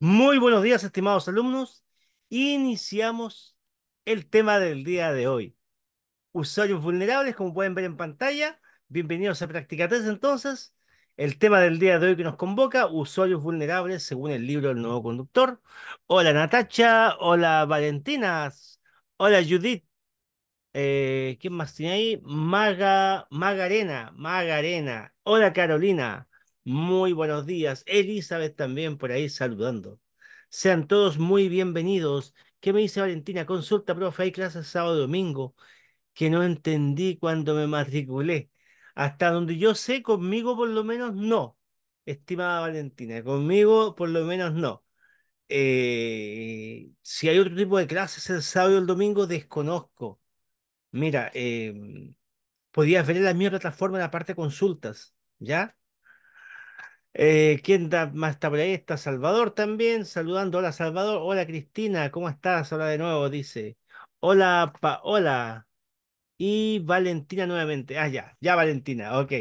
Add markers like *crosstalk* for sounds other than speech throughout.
Muy buenos días, estimados alumnos. Iniciamos el tema del día de hoy. Usuarios vulnerables, como pueden ver en pantalla. Bienvenidos a Práctica 3 entonces. El tema del día de hoy que nos convoca, usuarios vulnerables según el libro del Nuevo Conductor. Hola Natacha, hola Valentinas, hola Judith. Eh, ¿Quién más tiene ahí? Maga, Magarena, Magarena. Hola Carolina. Muy buenos días. Elizabeth también por ahí saludando. Sean todos muy bienvenidos. ¿Qué me dice Valentina? Consulta, profe, hay clases sábado y domingo que no entendí cuando me matriculé. Hasta donde yo sé, conmigo por lo menos no. Estimada Valentina, conmigo por lo menos no. Eh, si hay otro tipo de clases el sábado y el domingo, desconozco. Mira, eh, podías ver en la misma plataforma la parte de consultas, ¿ya? Eh, ¿Quién más está por ahí? Está Salvador también, saludando. Hola Salvador, hola Cristina, ¿cómo estás? Hola de nuevo, dice. Hola Paola. Y Valentina nuevamente. Ah, ya, ya Valentina, ok.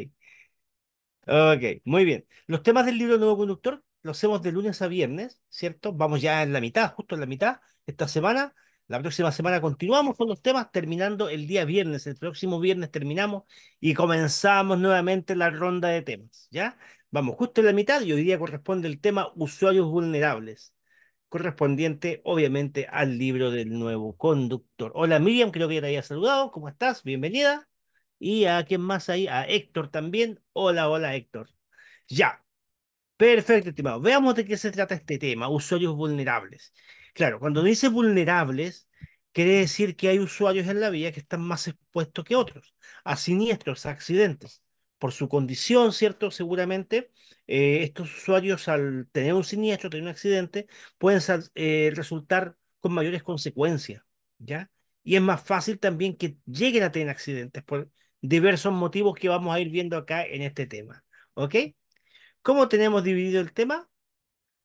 Ok, muy bien. Los temas del libro Nuevo Conductor los hacemos de lunes a viernes, ¿cierto? Vamos ya en la mitad, justo en la mitad, esta semana. La próxima semana continuamos con los temas, terminando el día viernes. El próximo viernes terminamos y comenzamos nuevamente la ronda de temas, ¿ya? Vamos, justo en la mitad y hoy día corresponde el tema usuarios vulnerables, correspondiente obviamente al libro del nuevo conductor. Hola Miriam, creo que ya te había saludado, ¿cómo estás? Bienvenida. Y a quién más ahí, a Héctor también. Hola, hola Héctor. Ya. Perfecto, estimado. Veamos de qué se trata este tema, usuarios vulnerables. Claro, cuando dice vulnerables, quiere decir que hay usuarios en la vía que están más expuestos que otros a siniestros, a accidentes por su condición, ¿cierto? Seguramente eh, estos usuarios al tener un siniestro, tener un accidente, pueden eh, resultar con mayores consecuencias, ¿ya? Y es más fácil también que lleguen a tener accidentes por diversos motivos que vamos a ir viendo acá en este tema, ¿ok? ¿Cómo tenemos dividido el tema?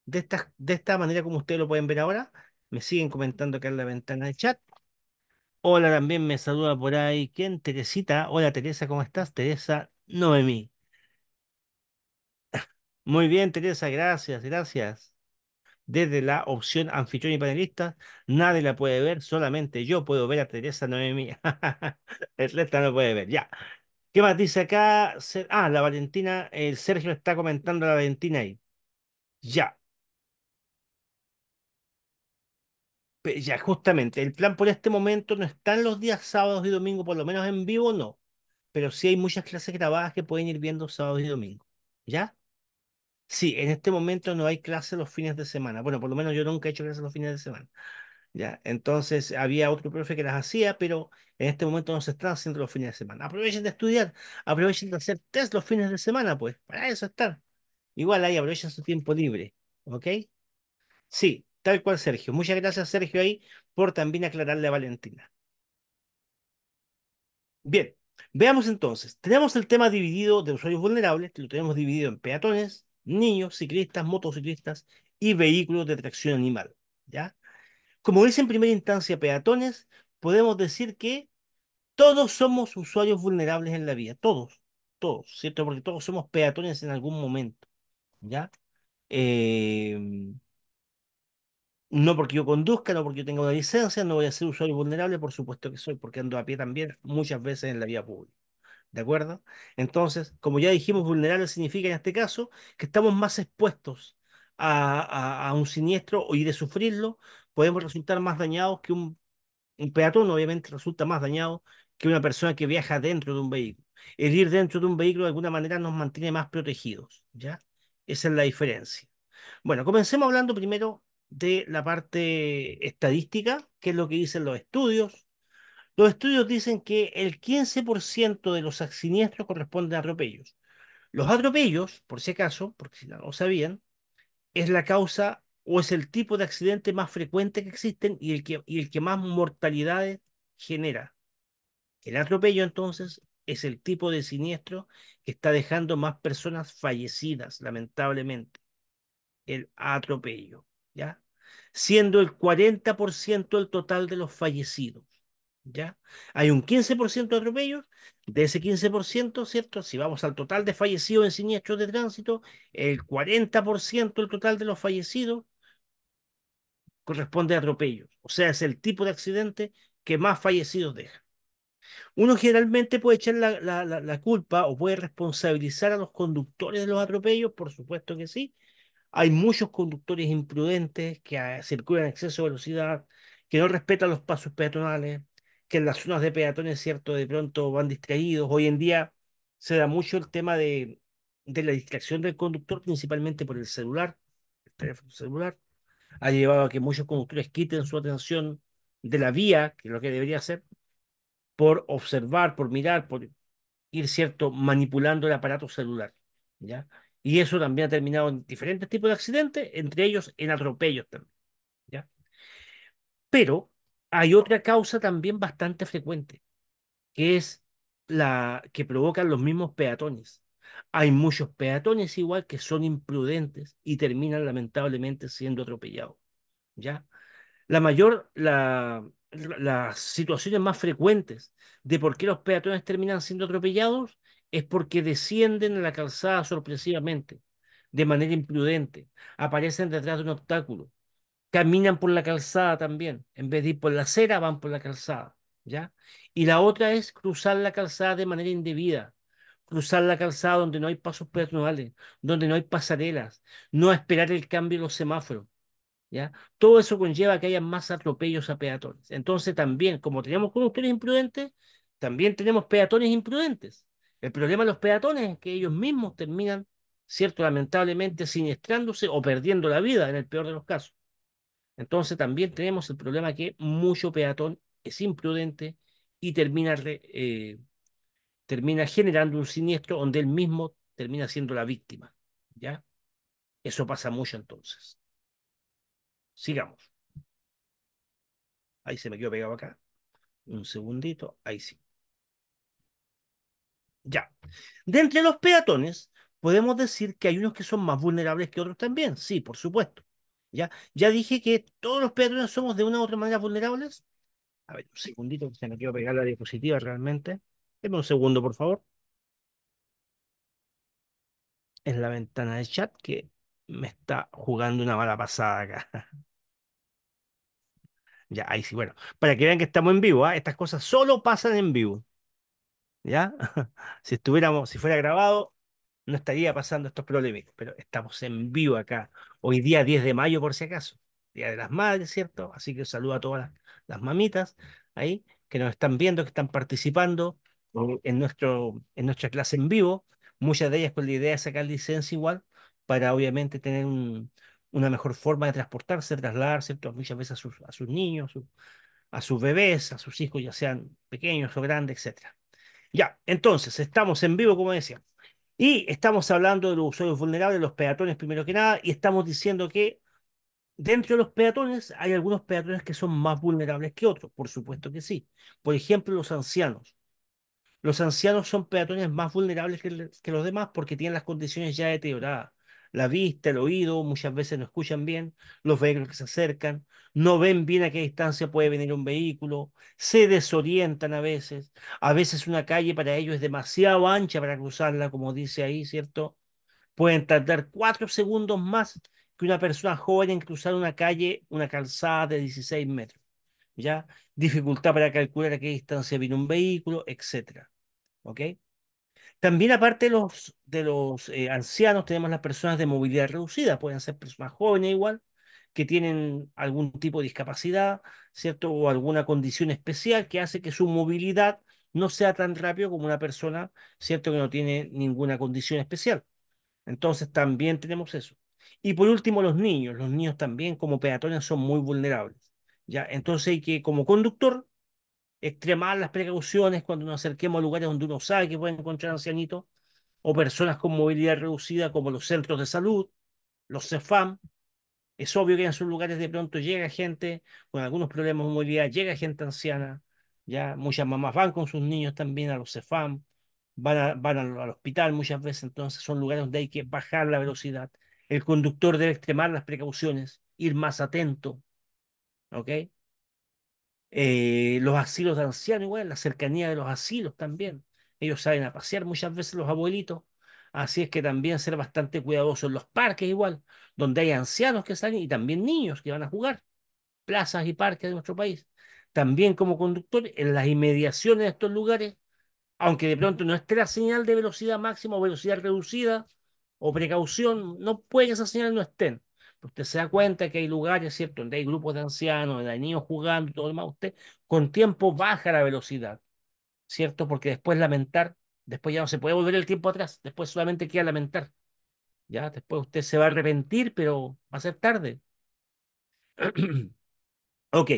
De esta, de esta manera como ustedes lo pueden ver ahora, me siguen comentando acá en la ventana de chat. Hola, también me saluda por ahí. ¿Quién? Teresita. Hola, Teresa, ¿cómo estás? Teresa Noemí. Muy bien, Teresa, gracias, gracias. Desde la opción anfitrión y panelista, nadie la puede ver, solamente yo puedo ver a Teresa Noemí. *laughs* El no puede ver, ya. ¿Qué más dice acá? Ah, la Valentina, el Sergio está comentando a la Valentina ahí. Ya. Ya, justamente, el plan por este momento no en los días sábados y domingos, por lo menos en vivo, no pero sí hay muchas clases grabadas que pueden ir viendo sábado y domingo. ¿Ya? Sí, en este momento no hay clases los fines de semana. Bueno, por lo menos yo nunca he hecho clases los fines de semana. ¿Ya? Entonces había otro profe que las hacía, pero en este momento no se están haciendo los fines de semana. Aprovechen de estudiar, aprovechen de hacer test los fines de semana, pues, para eso estar. Igual ahí aprovechen su tiempo libre, ¿ok? Sí, tal cual, Sergio. Muchas gracias, Sergio, ahí por también aclararle a Valentina. Bien, Veamos entonces, tenemos el tema dividido de usuarios vulnerables, que lo tenemos dividido en peatones, niños, ciclistas, motociclistas y vehículos de tracción animal. ¿ya? Como dice en primera instancia peatones, podemos decir que todos somos usuarios vulnerables en la vía, todos, todos, ¿cierto? Porque todos somos peatones en algún momento, ¿ya? Eh, no porque yo conduzca, no porque yo tenga una licencia, no voy a ser usuario vulnerable, por supuesto que soy, porque ando a pie también muchas veces en la vía pública. ¿De acuerdo? Entonces, como ya dijimos, vulnerable significa en este caso que estamos más expuestos a, un siniestro y de sufrirlo, podemos resultar más dañados que un, un peatón, obviamente resulta más dañado que una persona que viaja dentro de un vehículo. El ir dentro de un vehículo de alguna manera nos mantiene más protegidos, ¿ya? Esa es la diferencia. Bueno, comencemos hablando primero de la parte estadística, que es lo que dicen los estudios. Los estudios dicen que el 15% de los siniestros corresponden a atropellos. Los atropellos, por si acaso, porque si no lo sabían, es la causa o es el tipo de accidente más frecuente que existen y el que, y el que más mortalidades genera. El atropello entonces es el tipo de siniestro que está dejando más personas fallecidas, lamentablemente. El atropello. ¿ya? siendo el 40% el total de los fallecidos. ¿ya? Hay un 15% de atropellos, de ese 15%, ¿cierto? Si vamos al total de fallecidos en siniestros de tránsito, el 40% el total de los fallecidos corresponde a atropellos. O sea, es el tipo de accidente que más fallecidos deja. Uno generalmente puede echar la culpa o puede responsabilizar a los conductores de los atropellos, por supuesto que sí, hay muchos conductores imprudentes que ah, circulan a exceso de velocidad, que no respetan los pasos peatonales, que en las zonas de peatones, cierto, de pronto van distraídos. Hoy en día se da mucho el tema de, de la distracción del conductor, principalmente por el celular, el teléfono celular. Ha llevado a que muchos conductores quiten su atención de la vía, que es lo que debería hacer, por observar, por mirar, por ir, cierto, manipulando el aparato celular. ¿ya? Y eso también ha terminado en diferentes tipos de accidentes, entre ellos en atropellos también. ¿ya? Pero hay otra causa también bastante frecuente, que es la que provocan los mismos peatones. Hay muchos peatones igual que son imprudentes y terminan lamentablemente siendo atropellados. ¿ya? La mayor, la, las situaciones más frecuentes de por qué los peatones terminan siendo atropellados es porque descienden a la calzada sorpresivamente, de manera imprudente, aparecen detrás de un obstáculo, caminan por la calzada también, en vez de ir por la acera, van por la calzada, ¿ya? Y la otra es cruzar la calzada de manera indebida, cruzar la calzada donde no hay pasos peatonales, donde no hay pasarelas, no esperar el cambio de los semáforos. ¿Ya? Todo eso conlleva que haya más atropellos a peatones. Entonces también, como tenemos conductores imprudentes, también tenemos peatones imprudentes. El problema de los peatones es que ellos mismos terminan, ¿cierto? Lamentablemente siniestrándose o perdiendo la vida en el peor de los casos. Entonces también tenemos el problema que mucho peatón es imprudente y termina, eh, termina generando un siniestro donde él mismo termina siendo la víctima. ¿Ya? Eso pasa mucho entonces. Sigamos. Ahí se me quedó pegado acá. Un segundito. Ahí sí. Ya. De entre los peatones, podemos decir que hay unos que son más vulnerables que otros también. Sí, por supuesto. Ya, ya dije que todos los peatones somos de una u otra manera vulnerables. A ver, un segundito que se me quiero pegar la diapositiva realmente. Deme un segundo, por favor. En la ventana de chat que me está jugando una mala pasada acá. *laughs* Ya, ahí sí, bueno. Para que vean que estamos en vivo, ¿ah? estas cosas solo pasan en vivo. ¿ya? *laughs* si estuviéramos, si fuera grabado, no estaría pasando estos problemas, pero estamos en vivo acá, hoy día 10 de mayo por si acaso, Día de las Madres, ¿cierto? Así que saludo a todas las, mamitas ahí que nos están viendo, que están participando en, nuestro, en nuestra clase en vivo, muchas de ellas con la idea de sacar licencia igual, para obviamente tener una mejor forma de transportarse, trasladar, ¿cierto? Muchas veces a sus, niños, a sus, a sus bebés, a sus hijos, ya sean pequeños o grandes, etcétera. Ya, entonces, estamos en vivo, como decía. Y estamos hablando de los usuarios vulnerables, los peatones primero que nada, y estamos diciendo que dentro de los peatones hay algunos peatones que son más vulnerables que otros, por supuesto que sí. Por ejemplo, los ancianos. Los ancianos son peatones más vulnerables que, que los demás porque tienen las condiciones ya deterioradas la vista, el oído, muchas veces no escuchan bien, los vehículos que se acercan, no ven bien a qué distancia puede venir un vehículo, se desorientan a veces, a veces una calle para ellos es demasiado ancha para cruzarla, como dice ahí, ¿cierto? Pueden tardar cuatro segundos más que una persona joven en cruzar una calle, una calzada de 16 metros, ¿ya? Dificultad para calcular a qué distancia viene un vehículo, etc. ¿Ok? También aparte de los, de los eh, ancianos tenemos las personas de movilidad reducida, pueden ser personas jóvenes igual, que tienen algún tipo de discapacidad, ¿cierto? O alguna condición especial que hace que su movilidad no sea tan rápido como una persona, ¿cierto? Que no tiene ninguna condición especial. Entonces también tenemos eso. Y por último, los niños. Los niños también como peatones son muy vulnerables. ¿ya? Entonces hay que, como conductor, extremar las precauciones cuando nos acerquemos a lugares donde uno sabe que puede encontrar ancianitos o personas con movilidad reducida como los centros de salud, los CEFAM. Es obvio que en esos lugares de pronto llega gente con algunos problemas de movilidad, llega gente anciana, ya muchas mamás van con sus niños también a los CEFAM, van, van al hospital muchas veces, entonces son lugares donde hay que bajar la velocidad. El conductor debe extremar las precauciones, ir más atento, ¿ok? Eh, los asilos de ancianos, igual, la cercanía de los asilos también. Ellos saben a pasear muchas veces los abuelitos, así es que también ser bastante cuidadosos en los parques, igual, donde hay ancianos que salen y también niños que van a jugar, plazas y parques de nuestro país. También como conductor, en las inmediaciones de estos lugares, aunque de pronto no esté la señal de velocidad máxima o velocidad reducida o precaución, no puede que esas señales no estén usted se da cuenta que hay lugares, ¿cierto?, donde hay grupos de ancianos, donde hay niños jugando y todo lo demás, usted con tiempo baja la velocidad, ¿cierto? Porque después lamentar, después ya no se puede volver el tiempo atrás, después solamente queda lamentar, ¿ya? Después usted se va a arrepentir, pero va a ser tarde. *clears throat* ok,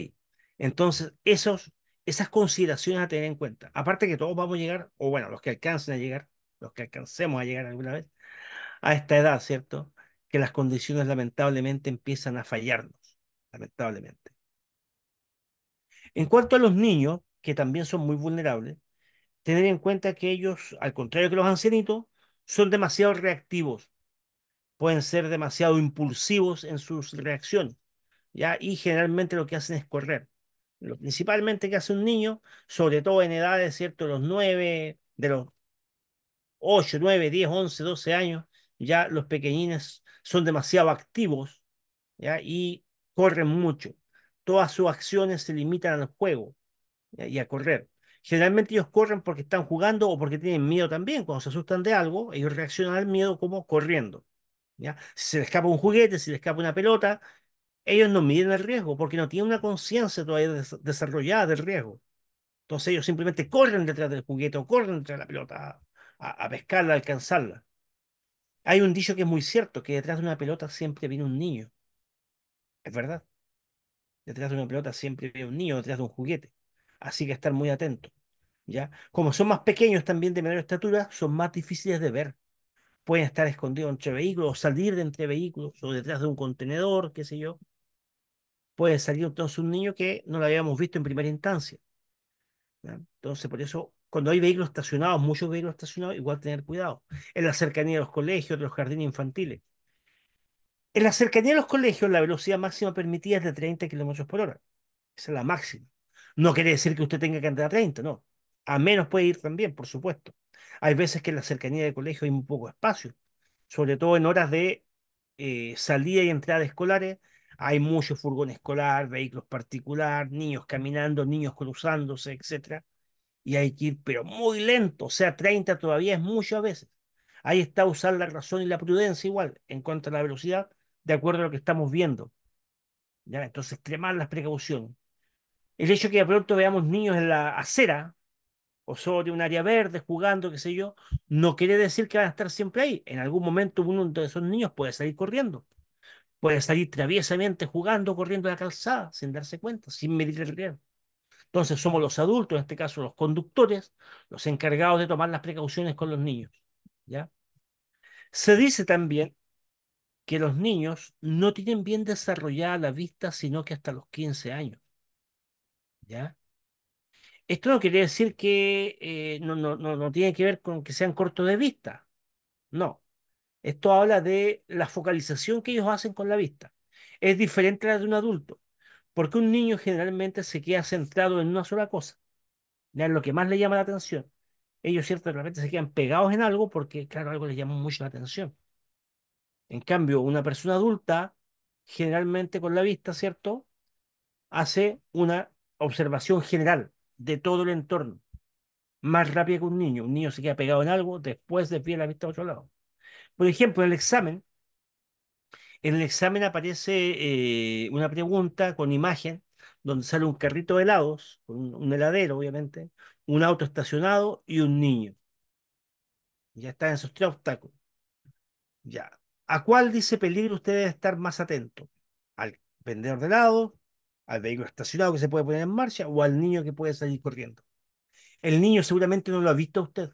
entonces esos, esas consideraciones a tener en cuenta. Aparte que todos vamos a llegar, o bueno, los que alcancen a llegar, los que alcancemos a llegar alguna vez, a esta edad, ¿cierto? las condiciones lamentablemente empiezan a fallarnos, lamentablemente. En cuanto a los niños, que también son muy vulnerables, tener en cuenta que ellos, al contrario que los ancianitos, son demasiado reactivos, pueden ser demasiado impulsivos en sus reacciones, ¿ya? y generalmente lo que hacen es correr. Lo principalmente que hace un niño, sobre todo en edades, ¿cierto? Los nueve de los 8, 9, 10, 11, 12 años, ya los pequeñines son demasiado activos ¿ya? y corren mucho. Todas sus acciones se limitan al juego y a correr. Generalmente ellos corren porque están jugando o porque tienen miedo también. Cuando se asustan de algo, ellos reaccionan al miedo como corriendo. ¿ya? Si se les escapa un juguete, si les escapa una pelota, ellos no miden el riesgo porque no tienen una conciencia todavía desarrollada del riesgo. Entonces ellos simplemente corren detrás del juguete o corren detrás de la pelota a, a pescarla, a alcanzarla. Hay un dicho que es muy cierto, que detrás de una pelota siempre viene un niño. Es verdad. Detrás de una pelota siempre viene un niño, detrás de un juguete. Así que estar muy atento. ¿ya? Como son más pequeños también de menor estatura, son más difíciles de ver. Pueden estar escondidos entre vehículos, o salir de entre vehículos, o detrás de un contenedor, qué sé yo. Puede salir entonces un niño que no lo habíamos visto en primera instancia. Entonces, por eso cuando hay vehículos estacionados, muchos vehículos estacionados, igual tener cuidado. En la cercanía de los colegios, de los jardines infantiles. En la cercanía de los colegios, la velocidad máxima permitida es de 30 kilómetros por hora. Esa es la máxima. No quiere decir que usted tenga que andar a 30, no. A menos puede ir también, por supuesto. Hay veces que en la cercanía de colegios hay muy poco espacio, sobre todo en horas de eh, salida y entrada escolares. Hay muchos furgones escolar, vehículos particulares, niños caminando, niños cruzándose, etcétera y hay que ir, pero muy lento, o sea, 30 todavía es mucho a veces. Ahí está usar la razón y la prudencia igual, en cuanto a la velocidad, de acuerdo a lo que estamos viendo. ¿Ya? Entonces, extremar las precauciones. El hecho que de pronto veamos niños en la acera o sobre un área verde jugando, qué sé yo, no quiere decir que van a estar siempre ahí. En algún momento uno de esos niños puede salir corriendo, puede salir traviesamente jugando, corriendo en la calzada, sin darse cuenta, sin medir el riesgo. Entonces somos los adultos, en este caso los conductores, los encargados de tomar las precauciones con los niños. ¿ya? Se dice también que los niños no tienen bien desarrollada la vista, sino que hasta los 15 años. ¿Ya? Esto no quiere decir que eh, no, no, no, no, tiene que ver con que sean cortos de vista. No. Esto habla de la focalización que ellos hacen con la vista. Es diferente a la de un adulto. Porque un niño generalmente se queda centrado en una sola cosa. en lo que más le llama la atención. Ellos, cierto, realmente se quedan pegados en algo porque, claro, algo les llama mucho la atención. En cambio, una persona adulta, generalmente con la vista, ¿cierto? Hace una observación general de todo el entorno. Más rápida que un niño. Un niño se queda pegado en algo, después de desvía la vista a otro lado. Por ejemplo, en el examen, en el examen aparece eh, una pregunta con imagen donde sale un carrito de helados, un, un heladero obviamente, un auto estacionado y un niño. Ya en esos tres obstáculos. Ya. ¿A cuál dice peligro usted debe estar más atento? ¿Al vendedor de helados? al vehículo estacionado que se puede poner en marcha o al niño que puede salir corriendo? El niño seguramente no lo ha visto usted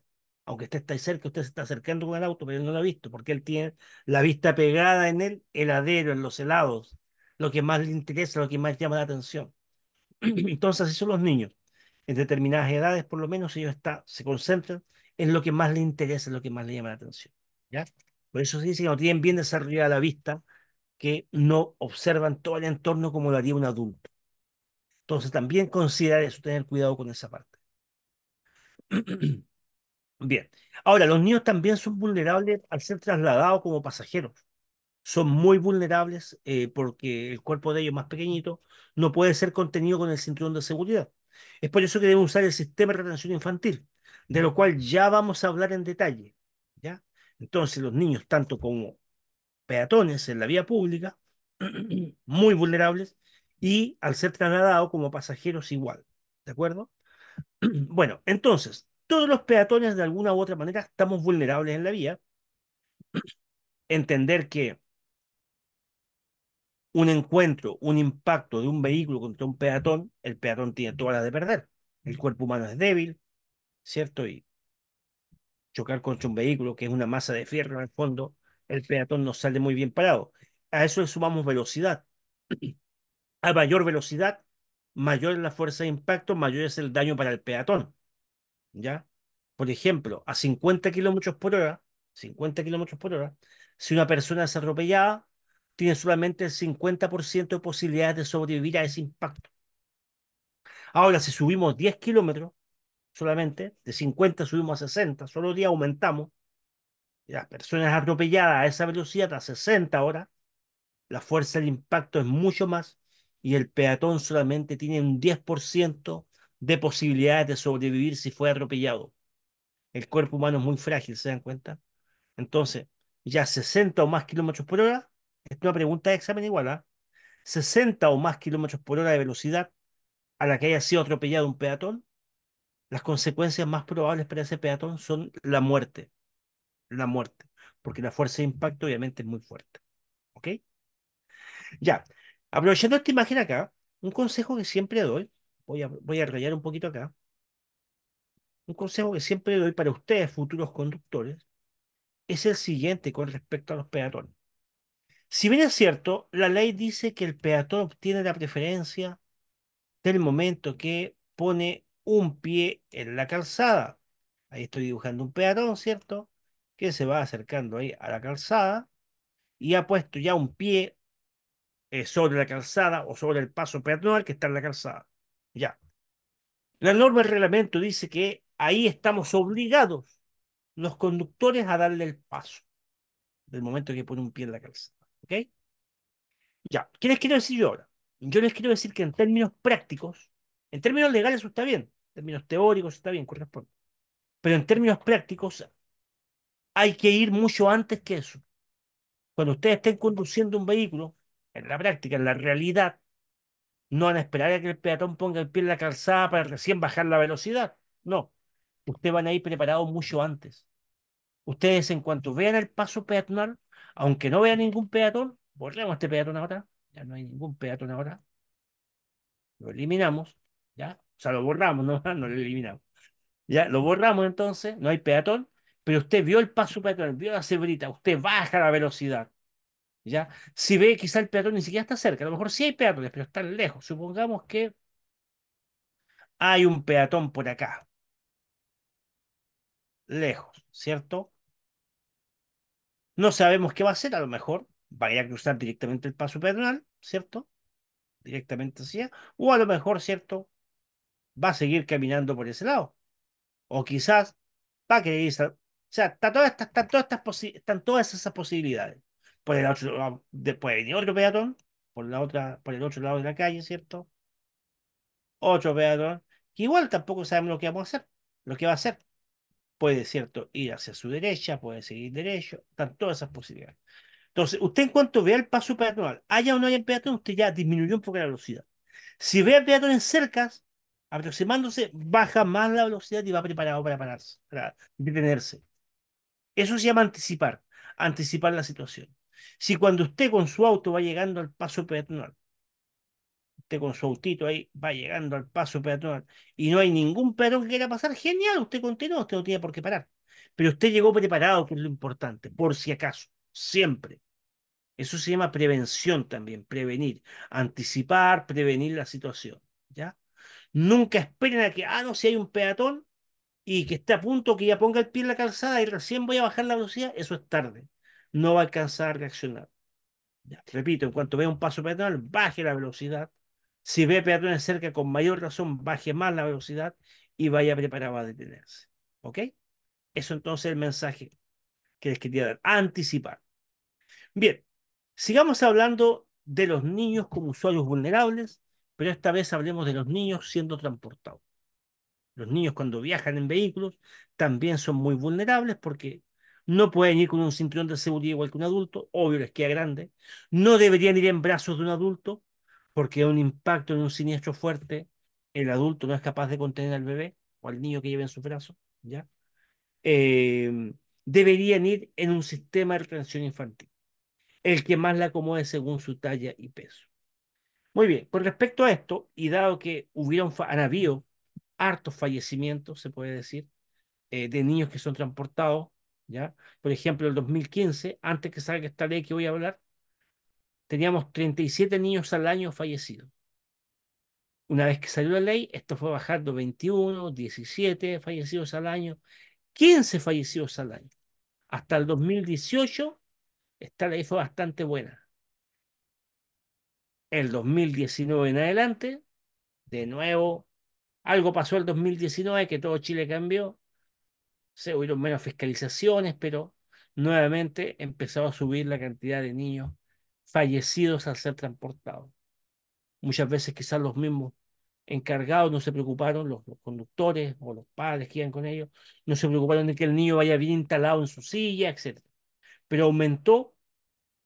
aunque usted está cerca, usted se está acercando con el auto, pero él no lo ha visto, porque él tiene la vista pegada en el heladero, en los helados, lo que más le interesa, lo que más llama la atención. *clears throat* Entonces, así son los niños. En determinadas edades, por lo menos, ellos está, se concentran en lo que más le interesa, en lo que más le llama la atención. ¿ya? Por eso se dice que no tienen bien desarrollada la vista, que no observan todo el entorno como lo haría un adulto. Entonces, también considera eso, tener cuidado con esa parte. *clears throat* Bien. Ahora, los niños también son vulnerables al ser trasladados como pasajeros. Son muy vulnerables eh, porque el cuerpo de ellos más pequeñito no puede ser contenido con el cinturón de seguridad. Es por eso que debemos usar el sistema de retención infantil, de lo cual ya vamos a hablar en detalle. ¿ya? Entonces, los niños, tanto como peatones en la vía pública, *clears throat* muy vulnerables, y al ser trasladados como pasajeros igual. ¿De acuerdo? *clears throat* Bueno, entonces, todos los peatones de alguna u otra manera estamos vulnerables en la vía. Entender que un encuentro, un impacto de un vehículo contra un peatón, el peatón tiene todas las de perder. El cuerpo humano es débil, ¿cierto? Y chocar contra un vehículo que es una masa de fierro en el fondo, el peatón no sale muy bien parado. A eso le sumamos velocidad. *clears throat* A mayor velocidad, mayor es la fuerza de impacto, mayor es el daño para el peatón. ¿ya? Por ejemplo, a 50 kilómetros por hora, 50 kilómetros por si una persona es atropellada, tiene solamente el 50% de posibilidades de sobrevivir a ese impacto. Ahora, si subimos 10 kilómetros solamente, de 50 subimos a 60, solo día aumentamos, las personas atropelladas a esa velocidad, a 60 horas, la fuerza del impacto es mucho más y el peatón solamente tiene un 10% de posibilidades de sobrevivir si fue atropellado. El cuerpo humano es muy frágil, ¿se dan cuenta? Entonces, ya 60 o más kilómetros por hora, es una pregunta de examen igual, ¿ah? 60 o más kilómetros por hora de velocidad a la que haya sido atropellado un peatón, las consecuencias más probables para ese peatón son la muerte. La muerte. Porque la fuerza de impacto obviamente es muy fuerte. ¿Ok? Ya. Aprovechando esta imagen acá, un consejo que siempre doy voy a, voy rayar un poquito acá. Un consejo que siempre doy para ustedes, futuros conductores, es el siguiente con respecto a los peatones. Si bien es cierto, la ley dice que el peatón obtiene la preferencia del momento que pone un pie en la calzada. Ahí estoy dibujando un peatón, ¿cierto? Que se va acercando ahí a la calzada y ha puesto ya un pie eh, sobre la calzada o sobre el paso peatonal que está en la calzada. Ya. La norma del reglamento dice que ahí estamos obligados los conductores a darle el paso del momento que pone un pie en la calzada. ¿Ok? Ya. ¿Qué les quiero decir yo ahora? Yo les quiero decir que en términos prácticos, en términos legales eso está bien, en términos teóricos está bien, corresponde. Pero en términos prácticos hay que ir mucho antes que eso. Cuando ustedes estén conduciendo un vehículo, en la práctica, en la realidad, no van a esperar a que el peatón ponga el pie en la calzada para recién bajar la velocidad. No. Ustedes van a ir preparados mucho antes. Ustedes, en cuanto vean el paso peatonal, aunque no vean ningún peatón, borremos este peatón ahora. Ya no hay ningún peatón ahora. Lo eliminamos. ¿Ya? O sea, lo borramos, no, *laughs* no lo eliminamos. Ya, lo borramos entonces, no hay peatón, pero usted vio el paso peatonal, vio la cebrita, usted baja la velocidad. ¿ya? Si ve quizá el peatón ni siquiera está cerca, a lo mejor sí hay peatones, pero están lejos. Supongamos que hay un peatón por acá. Lejos, ¿cierto? No sabemos qué va a hacer, a lo mejor va a cruzar directamente el paso peatonal, ¿cierto? Directamente hacia, o a lo mejor, ¿cierto? Va a seguir caminando por ese lado. O quizás va a querer irse. O sea, todas estas, están todas esas posibilidades. Puede el otro, después venía otro peatón, por la otra, por el otro lado de la calle, ¿cierto? Otro peatón, que igual tampoco sabemos lo que vamos a hacer, lo que va a hacer. Puede, ¿cierto? Ir hacia su derecha, puede seguir derecho, están todas esas posibilidades. Entonces, usted en cuanto vea el paso peatonal, haya o no haya peatón, usted ya disminuyó un poco la velocidad. Si ve a peatón en cercas, aproximándose, baja más la velocidad y va preparado para pararse, para detenerse. Eso se llama anticipar, anticipar la situación. Si cuando usted con su auto va llegando al paso peatonal, usted con su autito ahí va llegando al paso peatonal y no hay ningún peatón que quiera pasar, genial, usted continúa, usted no tiene por qué parar. Pero usted llegó preparado, que es lo importante, por si acaso, siempre. Eso se llama prevención también, prevenir, anticipar, prevenir la situación, ¿ya? Nunca esperen a que, ah, no, si hay un peatón, y que esté a punto que ya ponga el pie en la calzada y recién voy a bajar la velocidad, eso es tarde no va a alcanzar a reaccionar. repito, en cuanto vea un paso peatonal, baje la velocidad. Si ve peatones cerca, con mayor razón, baje más la velocidad y vaya preparado a detenerse. ¿Ok? Eso entonces es el mensaje que les quería dar, anticipar. Bien, sigamos hablando de los niños como usuarios vulnerables, pero esta vez hablemos de los niños siendo transportados. Los niños cuando viajan en vehículos también son muy vulnerables porque no pueden ir con un cinturón de seguridad igual que un adulto, obvio les queda grande, no deberían ir en brazos de un adulto, porque un impacto en un siniestro fuerte, el adulto no es capaz de contener al bebé o al niño que lleva en sus brazos, ¿ya? Em, deberían ir en un sistema de retención infantil, el que más la acomode según su talla y peso. Muy bien, con respecto a esto, y dado que hubieron, han habido hartos fallecimientos, se puede decir, eh, de niños que son transportados por ejemplo, el 2015, antes que salga esta ley que voy a hablar, teníamos 37 niños al año fallecidos. Una vez que salió la ley, esto fue bajando 21, 17 fallecidos al año, 15 fallecidos al año. Hasta el 2018, esta ley fue bastante buena. El 2019 en adelante, de nuevo, algo pasó el 2019 que todo Chile cambió, se hubieron menos fiscalizaciones, pero nuevamente empezaba a subir la cantidad de niños fallecidos al ser transportados. Muchas veces quizás los mismos encargados no se preocuparon, los, conductores o los padres que iban con ellos, no se preocuparon de que el niño vaya bien instalado en su silla, etc. Pero aumentó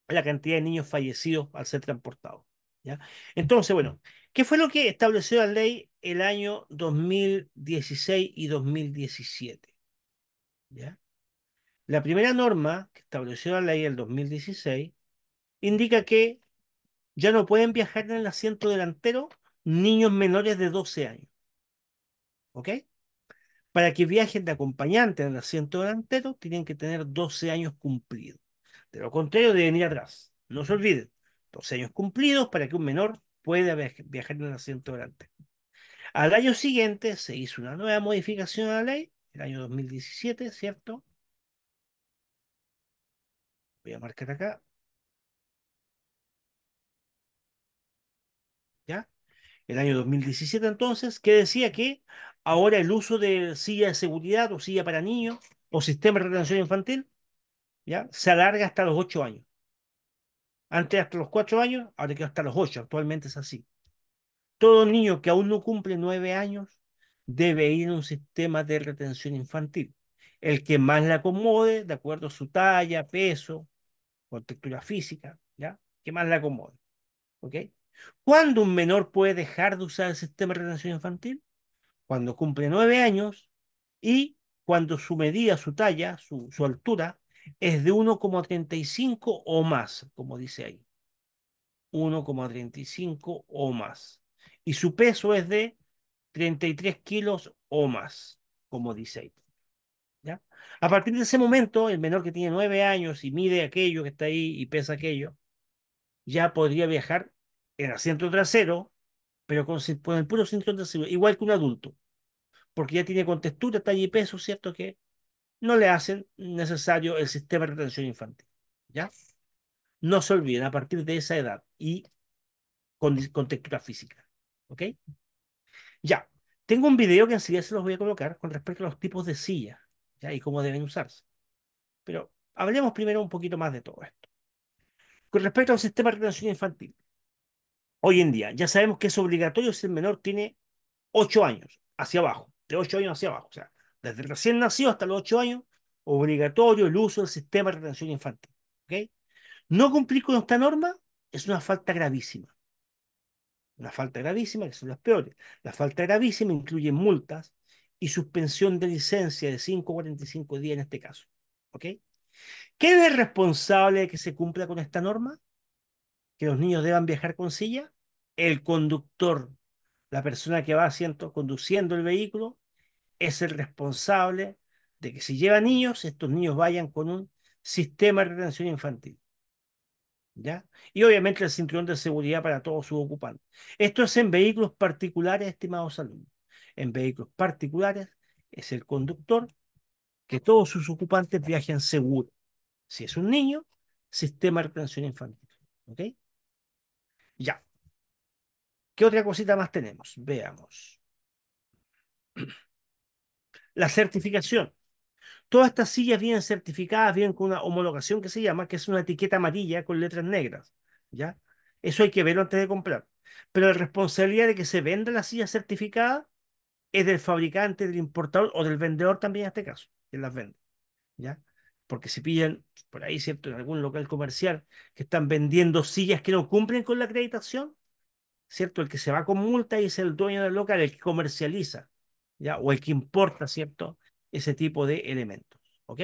la cantidad de niños fallecidos al ser transportados. Entonces, bueno, ¿qué fue lo que estableció la ley el año 2016 y 2017? La primera norma que estableció la ley del 2016 indica que ya no pueden viajar en el asiento delantero niños menores de 12 años. ¿Ok? Para que viajen de acompañante en el asiento delantero, tienen que tener 12 años cumplidos. De lo contrario, deben ir atrás. No se olviden, 12 años cumplidos para que un menor pueda viajar en el asiento delantero. Al año siguiente se hizo una nueva modificación a la ley el año 2017, ¿cierto? Voy a marcar acá. ¿Ya? El año 2017 entonces, que decía que ahora el uso de silla de seguridad o silla para niños o sistema de retención infantil, ¿ya? Se alarga hasta los 8 años. Antes hasta los 4 años, ahora quedó hasta los 8, actualmente es así. Todo niño que aún no cumple 9 años debe ir a un sistema de retención infantil, el que más le acomode de acuerdo a su talla, peso, textura física, ¿ya? Que más le acomode. ¿Ok? ¿Cuándo un menor puede dejar de usar el sistema de retención infantil? Cuando cumple nueve años y cuando su medida, su talla, su, su altura es de 1,35 o más, como dice ahí. 1,35 o más. Y su peso es de 33 kilos o más, como dice ¿Ya? A partir de ese momento, el menor que tiene 9 años y mide aquello que está ahí y pesa aquello, ya podría viajar en asiento trasero, pero con, el puro asiento trasero, igual que un adulto, porque ya tiene con textura, talla y peso, ¿cierto? Que no le hacen necesario el sistema de retención infantil. ¿Ya? No se olviden a partir de esa edad y con, con textura física. ¿Ok? Ya, tengo un video que enseguida se los voy a colocar con respecto a los tipos de sillas y cómo deben usarse. Pero hablemos primero un poquito más de todo esto. Con respecto al sistema de retención infantil, hoy en día ya sabemos que es obligatorio si el menor tiene 8 años hacia abajo, de 8 años hacia abajo, o sea, desde recién nacido hasta los 8 años, obligatorio el uso del sistema de retención infantil. No cumplir con esta norma es una falta gravísima. Una falta gravísima, que son las peores. La falta gravísima incluye multas y suspensión de licencia de 5 a 45 días en este caso. ¿Ok? ¿Quién es responsable de que se cumpla con esta norma? ¿Que los niños deban viajar con silla? El conductor, la persona que va conduciendo el vehículo, es el responsable de que si lleva niños, estos niños vayan con un sistema de retención infantil. Y obviamente el cinturón de seguridad para todos sus ocupantes. Esto es en vehículos particulares, estimados alumnos. En vehículos particulares es el conductor que todos sus ocupantes viajen seguro Si es un niño, sistema de retención infantil. ¿Ok? Ya. ¿Qué otra cosita más tenemos? Veamos. *clears throat* La certificación. Todas estas sillas vienen certificadas, vienen con una homologación que se llama, que es una etiqueta amarilla con letras negras. ¿ya? Eso hay que verlo antes de comprar. Pero la responsabilidad de que se venda la silla certificada es del fabricante, del importador o del vendedor también en este caso, que las vende. ¿ya? Porque si pillan por ahí, ¿cierto? En algún local comercial que están vendiendo sillas que no cumplen con la acreditación, ¿cierto? El que se va con multa y es el dueño del local, el que comercializa, ¿ya? O el que importa, ¿cierto? ese tipo de elementos. ¿Ok?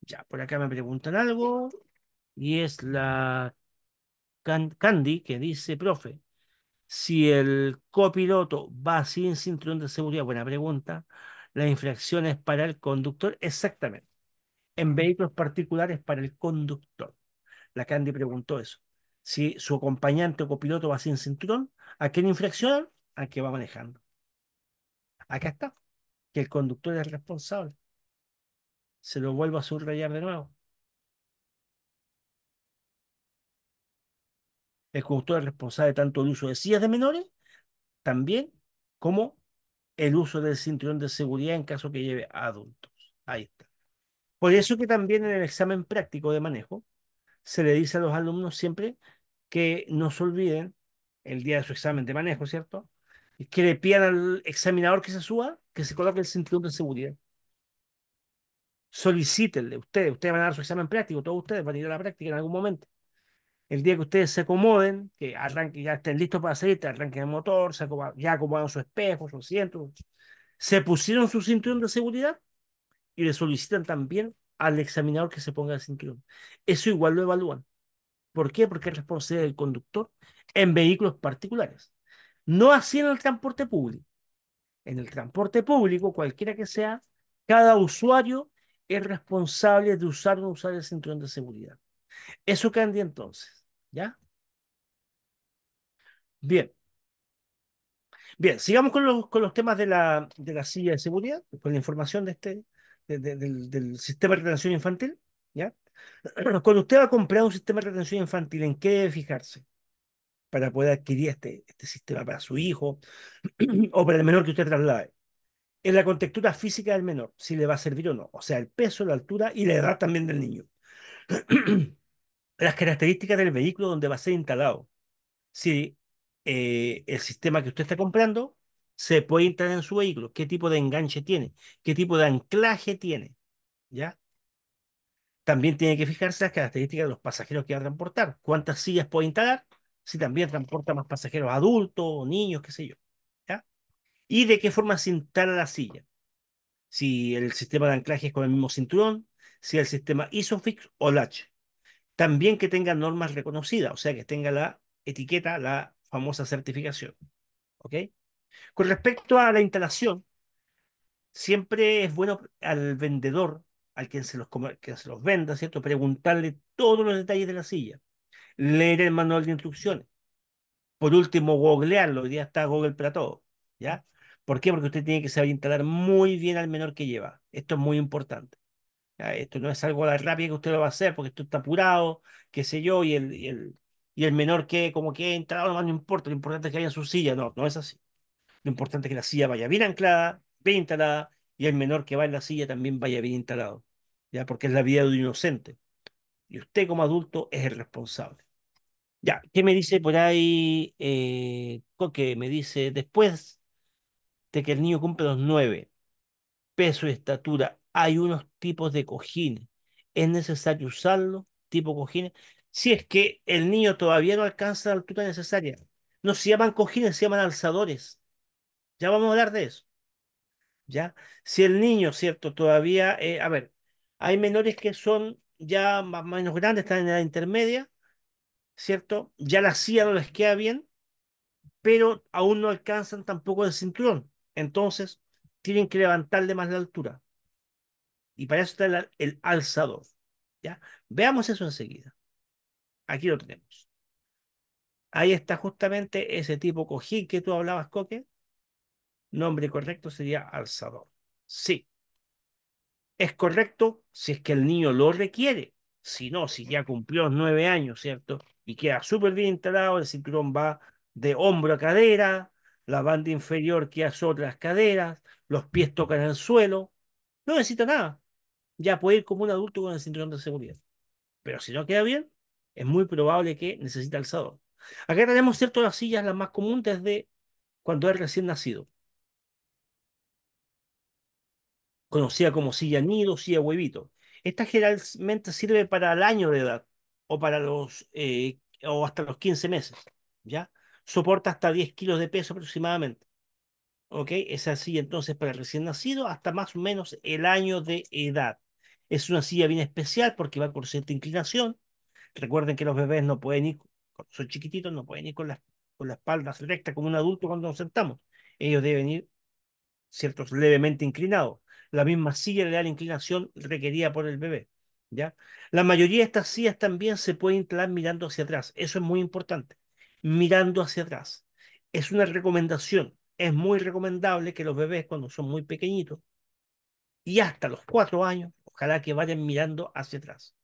Ya, por acá me preguntan algo. Y es la Candy que dice, profe, si el copiloto va sin cinturón de seguridad, buena pregunta, la infracción es para el conductor, exactamente. En vehículos particulares para el conductor. La Candy preguntó eso. Si su acompañante o copiloto va sin cinturón, ¿a quién infraccionan? A qué va manejando. Acá está que el conductor es responsable. Se lo vuelvo a subrayar de nuevo. El conductor es responsable tanto del uso de sillas de menores, también como el uso del cinturón de seguridad en caso que lleve a adultos. Ahí está. Por eso que también en el examen práctico de manejo se le dice a los alumnos siempre que no se olviden el día de su examen de manejo, ¿cierto? Y que le pidan al examinador que se suba que se coloque el cinturón de seguridad. Solicítenle, ustedes, ustedes van a dar su examen práctico, todos ustedes van a ir a la práctica en algún momento. El día que ustedes se acomoden, que ya estén listos para salir, arranquen el motor, se ya acomodan su espejo, su asiento, se pusieron su cinturón de seguridad y le solicitan también al examinador que se ponga el cinturón. Eso igual lo evalúan. ¿Por qué? Porque es responsabilidad del conductor en vehículos particulares. No así en el transporte público en el transporte público, cualquiera que sea, cada usuario es responsable de usar o no usar el cinturón de seguridad. Eso cambia entonces, ¿ya? Bien. Bien, sigamos con los, con los temas de la, de silla de seguridad, con la información de este, del, del, sistema de retención infantil, ¿ya? *clears throat* Cuando usted va a comprar un sistema de retención infantil, ¿en qué debe fijarse? para poder adquirir este, este, sistema para su hijo *clears throat* o para el menor que usted traslade. En la contextura física del menor, si le va a servir o no, o sea, el peso, la altura y la edad también del niño. *clears throat* Las características del vehículo donde va a ser instalado. Si eh, el sistema que usted está comprando se puede instalar en su vehículo, qué tipo de enganche tiene, qué tipo de anclaje tiene, ¿ya? También tiene que fijarse las características de los pasajeros que va a transportar, cuántas sillas puede instalar si también transporta más pasajeros adultos, niños, qué sé yo. Y de qué forma se instala la silla. Si el sistema de anclaje es con el mismo cinturón, si el sistema ISOFIX o latch También que tenga normas reconocidas, o sea, que tenga la etiqueta, la famosa certificación. ¿Ok? Con respecto a la instalación, siempre es bueno al vendedor, al quien se los, se los venda, ¿cierto? Preguntarle todos los detalles de la silla leer el manual de instrucciones. Por último, googlearlo. Hoy día está Google para todo. ¿Ya? ¿Por qué? Porque usted tiene que saber instalar muy bien al menor que lleva. Esto es muy importante. Esto no es algo a la rápida que usted lo va a hacer porque esto está apurado, qué sé yo, y el, el, y el menor que como que entra, no, no importa, lo importante es que haya su silla. No, no es así. Lo importante es que la silla vaya bien anclada, bien instalada, y el menor que va en la silla también vaya bien instalado. ¿ya? Porque es la vida de un inocente. Y usted como adulto es el responsable. Ya, ¿qué me dice por ahí eh, Me dice, después de que el niño cumple los nueve, peso y estatura, hay unos tipos de cojines. ¿Es necesario usarlo, tipo cojines? Si es que el niño todavía no alcanza la altura necesaria. No se llaman cojines, se llaman alzadores. Ya vamos a hablar de eso. ¿Ya? Si el niño, ¿cierto? Todavía, eh, a ver, hay menores que son ya más o menos grandes, están en la intermedia, ¿cierto? Ya la silla no les queda bien, pero aún no alcanzan tampoco el cinturón. Entonces, tienen que levantarle más la altura. Y para eso está el, alzador. ¿ya? Veamos eso enseguida. Aquí lo tenemos. Ahí está justamente ese tipo cojín que tú hablabas, Coque. Nombre correcto sería alzador. Sí es correcto si es que el niño lo requiere. Si no, si ya cumplió nueve años, ¿cierto? Y queda súper bien instalado, el cinturón va de hombro a cadera, la banda inferior queda sobre las caderas, los pies tocan el suelo, no necesita nada. Ya puede ir como un adulto con el cinturón de seguridad. Pero si no queda bien, es muy probable que necesite alzador. Acá tenemos cierto las sillas, las más comunes desde cuando es recién nacido. conocida como silla nido, silla huevito. Esta generalmente sirve para el año de edad o, para los, eh, o hasta los 15 meses. ¿ya? Soporta hasta 10 kilos de peso aproximadamente. ¿Ok? Es así entonces para el recién nacido hasta más o menos el año de edad. Es una silla bien especial porque va con cierta inclinación. Recuerden que los bebés no pueden ir, son chiquititos, no pueden ir con la, con la espalda recta como un adulto cuando nos sentamos. Ellos deben ir ciertos levemente inclinados. La misma silla le da la inclinación requerida por el bebé. ¿ya? La mayoría de estas sillas también se puede instalar mirando hacia atrás. Eso es muy importante. Mirando hacia atrás. Es una recomendación. Es muy recomendable que los bebés cuando son muy pequeñitos y hasta los cuatro años, ojalá que vayan mirando hacia atrás.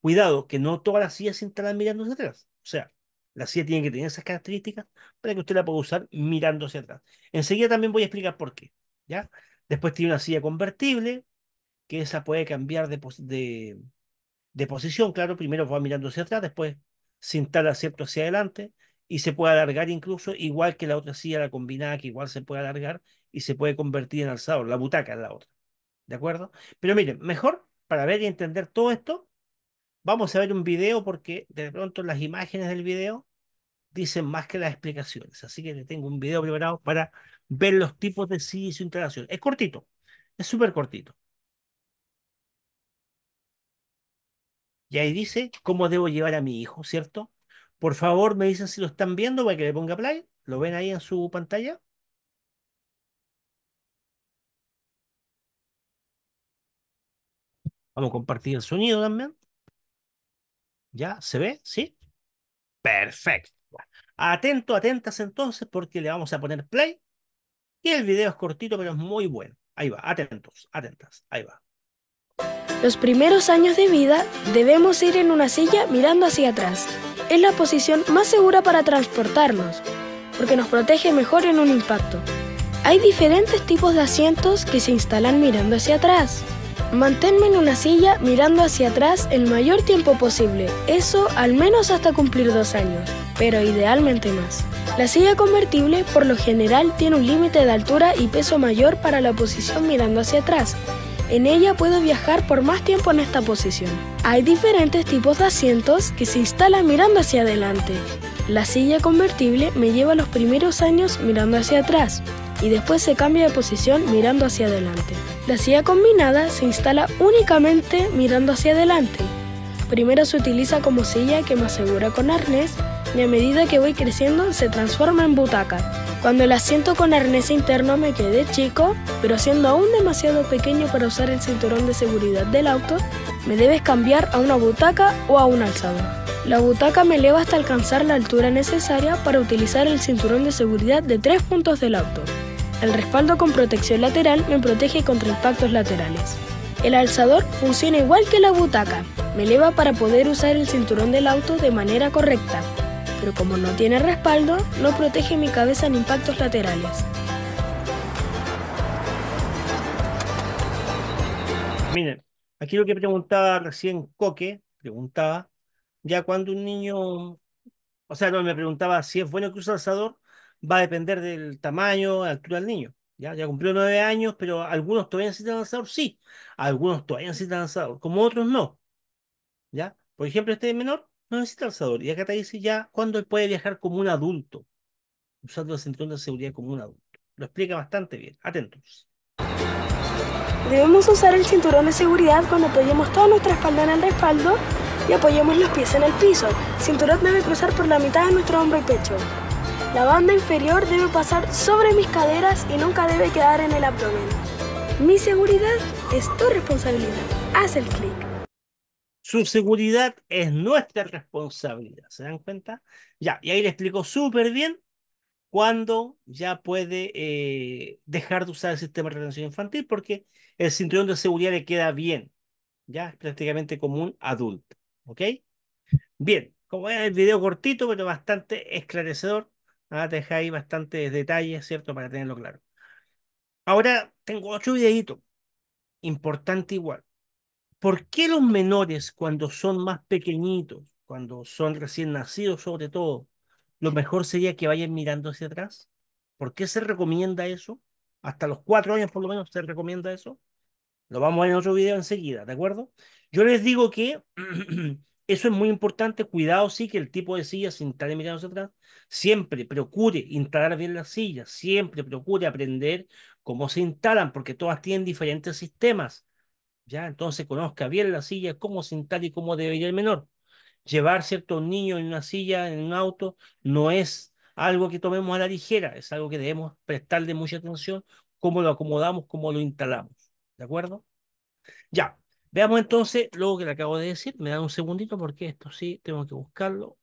Cuidado, que no todas las sillas se instalan mirando hacia atrás. O sea, la silla tiene que tener esas características para que usted la pueda usar mirando hacia atrás. Enseguida también voy a explicar por qué. ¿ya? Después tiene una silla convertible, que esa puede cambiar de, posición. Claro, primero va mirando hacia atrás, después se instala cierto hacia adelante y se puede alargar incluso, igual que la otra silla, la combinada, que igual se puede alargar y se puede convertir en alzador. La butaca es la otra. ¿De acuerdo? Pero miren, mejor para ver y entender todo esto, vamos a ver un video porque de pronto las imágenes del video dicen más que las explicaciones. Así que le tengo un video preparado para ver los tipos de sí y su interacción. Es cortito, es súper cortito. Y ahí dice cómo debo llevar a mi hijo, ¿cierto? Por favor, me dicen si lo están viendo para que le ponga play. ¿Lo ven ahí en su pantalla? Vamos a compartir el sonido también. ¿Ya? ¿Se ve? ¿Sí? Perfecto. Atento, atentas entonces porque le vamos a poner play y el video es cortito, pero es muy bueno. Ahí va, atentos, atentas, ahí va. Los primeros años de vida debemos ir en una silla mirando hacia atrás. Es la posición más segura para transportarnos, porque nos protege mejor en un impacto. Hay diferentes tipos de asientos que se instalan mirando hacia atrás. Manténme en una silla mirando hacia atrás el mayor tiempo posible, eso al menos hasta cumplir dos años, pero idealmente más. La silla convertible por lo general tiene un límite de altura y peso mayor para la posición mirando hacia atrás. En ella puedo viajar por más tiempo en esta posición. Hay diferentes tipos de asientos que se instalan mirando hacia adelante. La silla convertible me lleva los primeros años mirando hacia atrás y después se cambia de posición mirando hacia adelante. La silla combinada se instala únicamente mirando hacia adelante. Primero se utiliza como silla que me asegura con arnés y a medida que voy creciendo se transforma en butaca. Cuando el asiento con arnés interno me quedé chico, pero siendo aún demasiado pequeño para usar el cinturón de seguridad del auto, me debes cambiar a una butaca o a un alzador. La butaca me eleva hasta alcanzar la altura necesaria para utilizar el cinturón de seguridad de tres puntos del auto. El respaldo con protección lateral me protege contra impactos laterales. El alzador funciona igual que la butaca, me eleva para poder usar el cinturón del auto de manera correcta, pero como no tiene respaldo, no protege mi cabeza en impactos laterales. Miren, aquí lo que preguntaba recién Coque, preguntaba, ya cuando un niño, o sea, no, me preguntaba si es bueno que use alzador, va a depender del tamaño, la altura del niño. Ya, ya cumplió nueve años, pero algunos todavía necesitan lanzador, sí. Algunos todavía necesitan lanzador, como otros no. ¿Ya? Por ejemplo, este menor no necesita lanzador. Y acá te dice ya cuándo él puede viajar como un adulto, usando el cinturón de seguridad como un adulto. Lo explica bastante bien. Atentos. Debemos usar el cinturón de seguridad cuando apoyemos toda nuestra espalda en el respaldo y apoyemos los pies en el piso. cinturón debe cruzar por la mitad de nuestro hombro y pecho. La banda inferior debe pasar sobre mis caderas y nunca debe quedar en el abdomen. Mi seguridad es tu responsabilidad. Haz el clic. Su seguridad es nuestra responsabilidad. ¿Se dan cuenta? Ya, y ahí le explico súper bien cuando ya puede eh, dejar de usar el sistema de retención infantil porque el cinturón de seguridad le queda bien. Ya es prácticamente como un adulto. ¿Ok? Bien, como es el video cortito, pero bastante esclarecedor ¿ah? te deja ahí bastantes detalles, ¿cierto? Para tenerlo claro. Ahora tengo otro videito, importante igual. ¿Por qué los menores cuando son más pequeñitos, cuando son recién nacidos sobre todo, lo mejor sería que vayan mirando hacia atrás? ¿Por qué se recomienda eso? Hasta los cuatro años por lo menos se recomienda eso. Lo vamos a ver en otro video enseguida, ¿de acuerdo? Yo les digo que *clears throat* Eso es muy importante. Cuidado, sí, que el tipo de silla se instale mirando hacia atrás. Siempre procure instalar bien la silla Siempre procure aprender cómo se instalan, porque todas tienen diferentes sistemas. ¿Ya? Entonces conozca bien la silla, cómo se instala y cómo debe ir el menor. Llevar cierto niño en una silla, en un auto, no es algo que tomemos a la ligera, es algo que debemos prestarle mucha atención, cómo lo acomodamos, cómo lo instalamos. ¿De acuerdo? Ya, Veamos entonces lo que le acabo de decir. Me da un segundito porque esto sí tengo que buscarlo.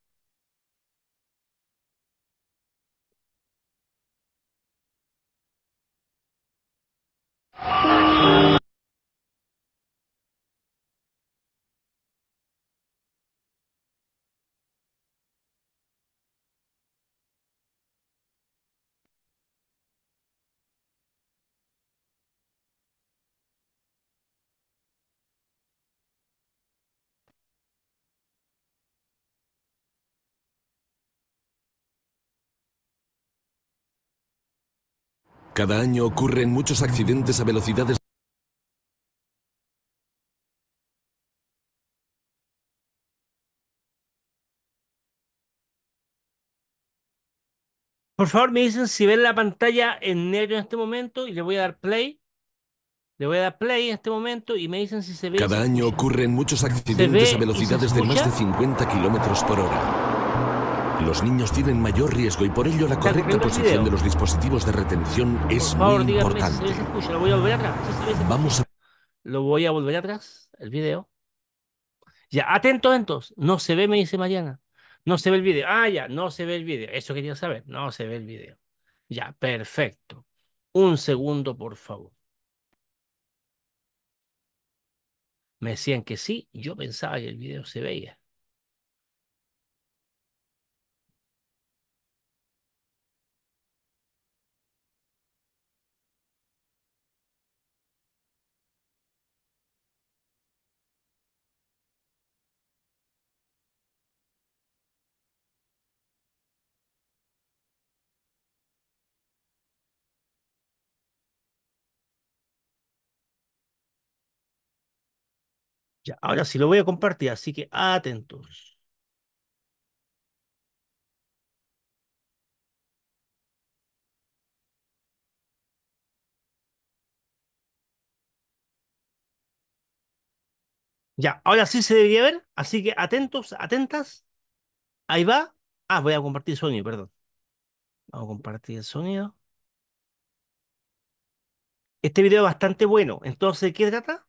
Cada año ocurren muchos accidentes a velocidades Por favor, me dicen si ven la pantalla en negro en este momento y le voy a dar play. Le voy a dar play en este momento y me dicen si se ve. Cada año ocurren muchos accidentes a velocidades de más de 50 kilómetros por hora. Los niños tienen mayor riesgo y por ello la correcta posición de los dispositivos de retención es favor, muy importante. Si escucha. lo voy a volver atrás. Vamos Lo voy a volver atrás, el video. Ya, atento entonces. No se ve, me dice Mariana. No se ve el video. Ah, ya, no se ve el video. Eso quería saber. No se ve el video. Ya, perfecto. Un segundo, por favor. Me decían que sí, yo pensaba que el video se veía. Ya, ahora sí lo voy a compartir, así que atentos. Ya, ahora sí se debería ver, así que atentos, atentas. Ahí va. Ah, voy a compartir sonido, perdón. Vamos a compartir el sonido. Este video es bastante bueno. Entonces, ¿de ¿qué trata?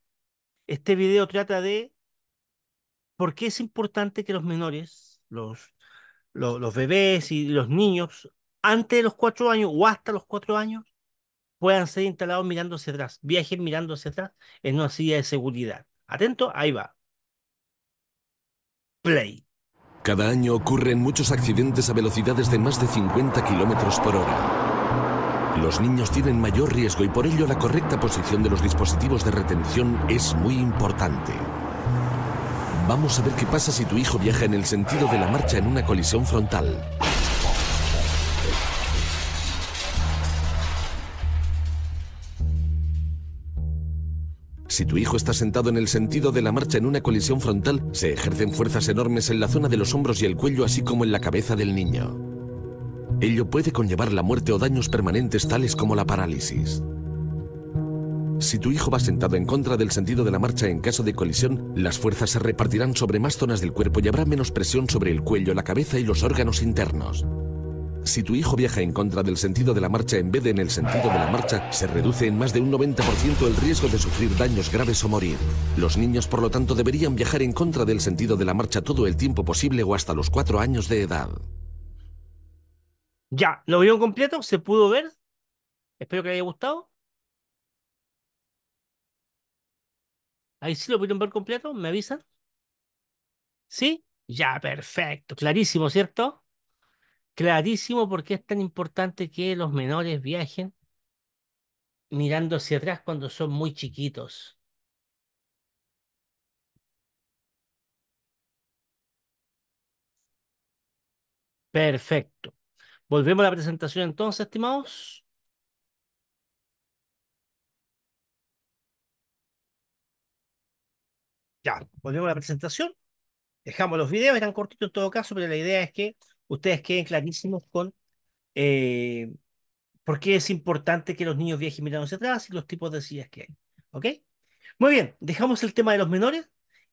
Este video trata de por qué es importante que los menores, los, los, bebés y los niños, antes de los cuatro años o hasta los cuatro años, puedan ser instalados mirándose atrás, viajen mirándose hacia atrás en una silla de seguridad. Atento, ahí va. Play. Cada año ocurren muchos accidentes a velocidades de más de 50 kilómetros por hora. Los niños tienen mayor riesgo y por ello la correcta posición de los dispositivos de retención es muy importante. Vamos a ver qué pasa si tu hijo viaja en el sentido de la marcha en una colisión frontal. Si tu hijo está sentado en el sentido de la marcha en una colisión frontal, se ejercen fuerzas enormes en la zona de los hombros y el cuello, así como en la cabeza del niño. Ello puede conllevar la muerte o daños permanentes tales como la parálisis. Si tu hijo va sentado en contra del sentido de la marcha en caso de colisión, las fuerzas se repartirán sobre más zonas del cuerpo y habrá menos presión sobre el cuello, la cabeza y los órganos internos. Si tu hijo viaja en contra del sentido de la marcha en vez de en el sentido de la marcha, se reduce en más de un 90% el riesgo de sufrir daños graves o morir. Los niños, por lo tanto, deberían viajar en contra del sentido de la marcha todo el tiempo posible o hasta los 4 años de edad. Ya, lo vieron completo, se pudo ver. Espero que les haya gustado. Ahí sí lo pudieron ver completo, me avisan. ¿Sí? Ya, perfecto. Clarísimo, ¿cierto? Clarísimo porque es tan importante que los menores viajen mirando hacia atrás cuando son muy chiquitos. Perfecto. Volvemos a la presentación entonces, estimados. Ya, volvemos a la presentación. Dejamos los videos, eran cortitos en todo caso, pero la idea es que ustedes queden clarísimos con eh, por qué es importante que los niños viajen mirando hacia atrás y los tipos de sillas que hay. ¿Ok? Muy bien, dejamos el tema de los menores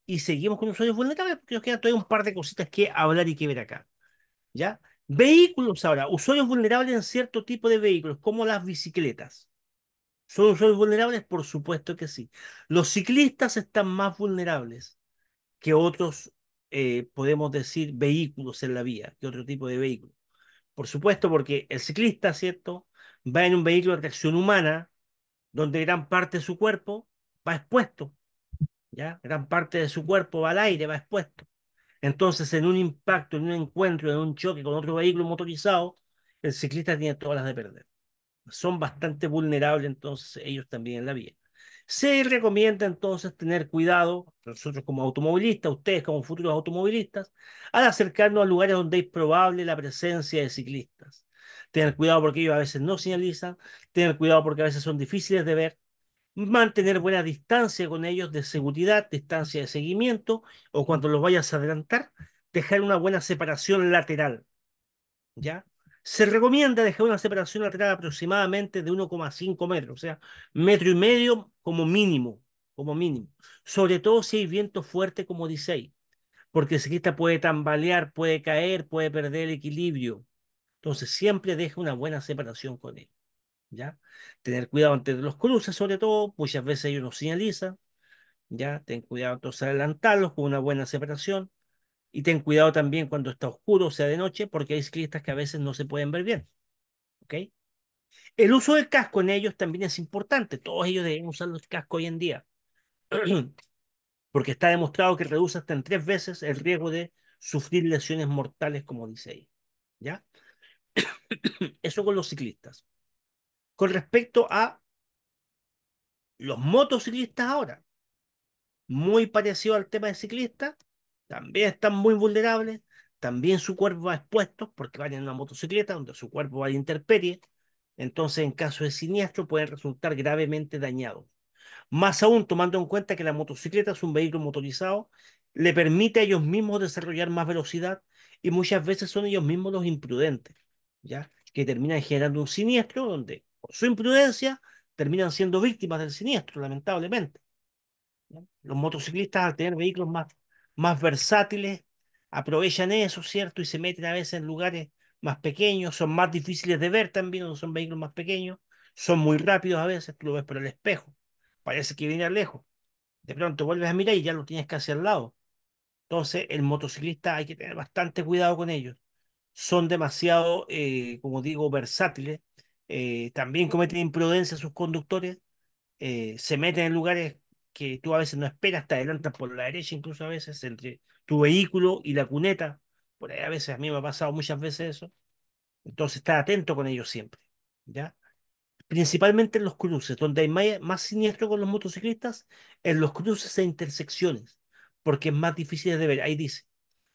y seguimos con los usuarios vulnerables porque nos quedan todavía un par de cositas que hablar y que ver acá. ¿Ya? Vehículos ahora, usuarios vulnerables en cierto tipo de vehículos, como las bicicletas. ¿Son usuarios vulnerables? Por supuesto que sí. Los ciclistas están más vulnerables que otros, eh, podemos decir, vehículos en la vía, que otro tipo de vehículos. Por supuesto, porque el ciclista, ¿cierto? Va en un vehículo de tracción humana, donde gran parte de su cuerpo va expuesto, ¿ya? Gran parte de su cuerpo va al aire, va expuesto. Entonces, en un impacto, en un encuentro, en un choque con otro vehículo motorizado, el ciclista tiene todas las de perder. Son bastante vulnerables entonces ellos también en la vía. Se recomienda entonces tener cuidado, nosotros como automovilistas, ustedes como futuros automovilistas, al acercarnos a lugares donde es probable la presencia de ciclistas. Tener cuidado porque ellos a veces no señalizan, tener cuidado porque a veces son difíciles de ver, mantener buena distancia con ellos de seguridad, distancia de seguimiento, o cuando los vayas a adelantar, dejar una buena separación lateral. ¿Ya? Se recomienda dejar una separación lateral aproximadamente de 1,5 metros, o sea, metro y medio como mínimo, como mínimo. Sobre todo si hay viento fuerte como dice ahí, porque el ciclista puede tambalear, puede caer, puede perder el equilibrio. Entonces siempre deja una buena separación con él. ¿ya? Tener cuidado ante los cruces, sobre todo, muchas veces ellos nos señalizan, ¿ya? Ten cuidado entonces adelantarlos con una buena separación y ten cuidado también cuando está oscuro, o sea, de noche, porque hay ciclistas que a veces no se pueden ver bien, ¿ok? El uso del casco en ellos también es importante, todos ellos deben usar los cascos hoy en día, *clears throat* porque está demostrado que reduce hasta en tres veces el riesgo de sufrir lesiones mortales, como dice ahí, ¿ya? *clears throat* Eso con los ciclistas con respecto a los motociclistas ahora. Muy parecido al tema de ciclistas, también están muy vulnerables, también su cuerpo va expuesto porque van en una motocicleta donde su cuerpo va a intemperie, entonces en caso de siniestro pueden resultar gravemente dañados. Más aún tomando en cuenta que la motocicleta es un vehículo motorizado, le permite a ellos mismos desarrollar más velocidad y muchas veces son ellos mismos los imprudentes, ¿ya? Que terminan generando un siniestro donde su imprudencia, terminan siendo víctimas del siniestro, lamentablemente. Los motociclistas, al tener vehículos más, más versátiles, aprovechan eso, ¿cierto? Y se meten a veces en lugares más pequeños, son más difíciles de ver también, son vehículos más pequeños, son muy rápidos a veces, tú lo ves por el espejo, parece que viene lejos. De pronto vuelves a mirar y ya lo tienes que casi al lado. Entonces, el motociclista hay que tener bastante cuidado con ellos. Son demasiado, eh, como digo, versátiles eh, también cometen imprudencia sus conductores, eh, se meten en lugares que tú a veces no esperas, te adelantas por la derecha incluso a veces, entre tu vehículo y la cuneta, por ahí a veces a mí me ha pasado muchas veces eso, entonces estar atento con ellos siempre, ¿ya? Principalmente en los cruces, donde hay más, siniestro con los motociclistas, en los cruces e intersecciones, porque es más difícil de ver, ahí dice,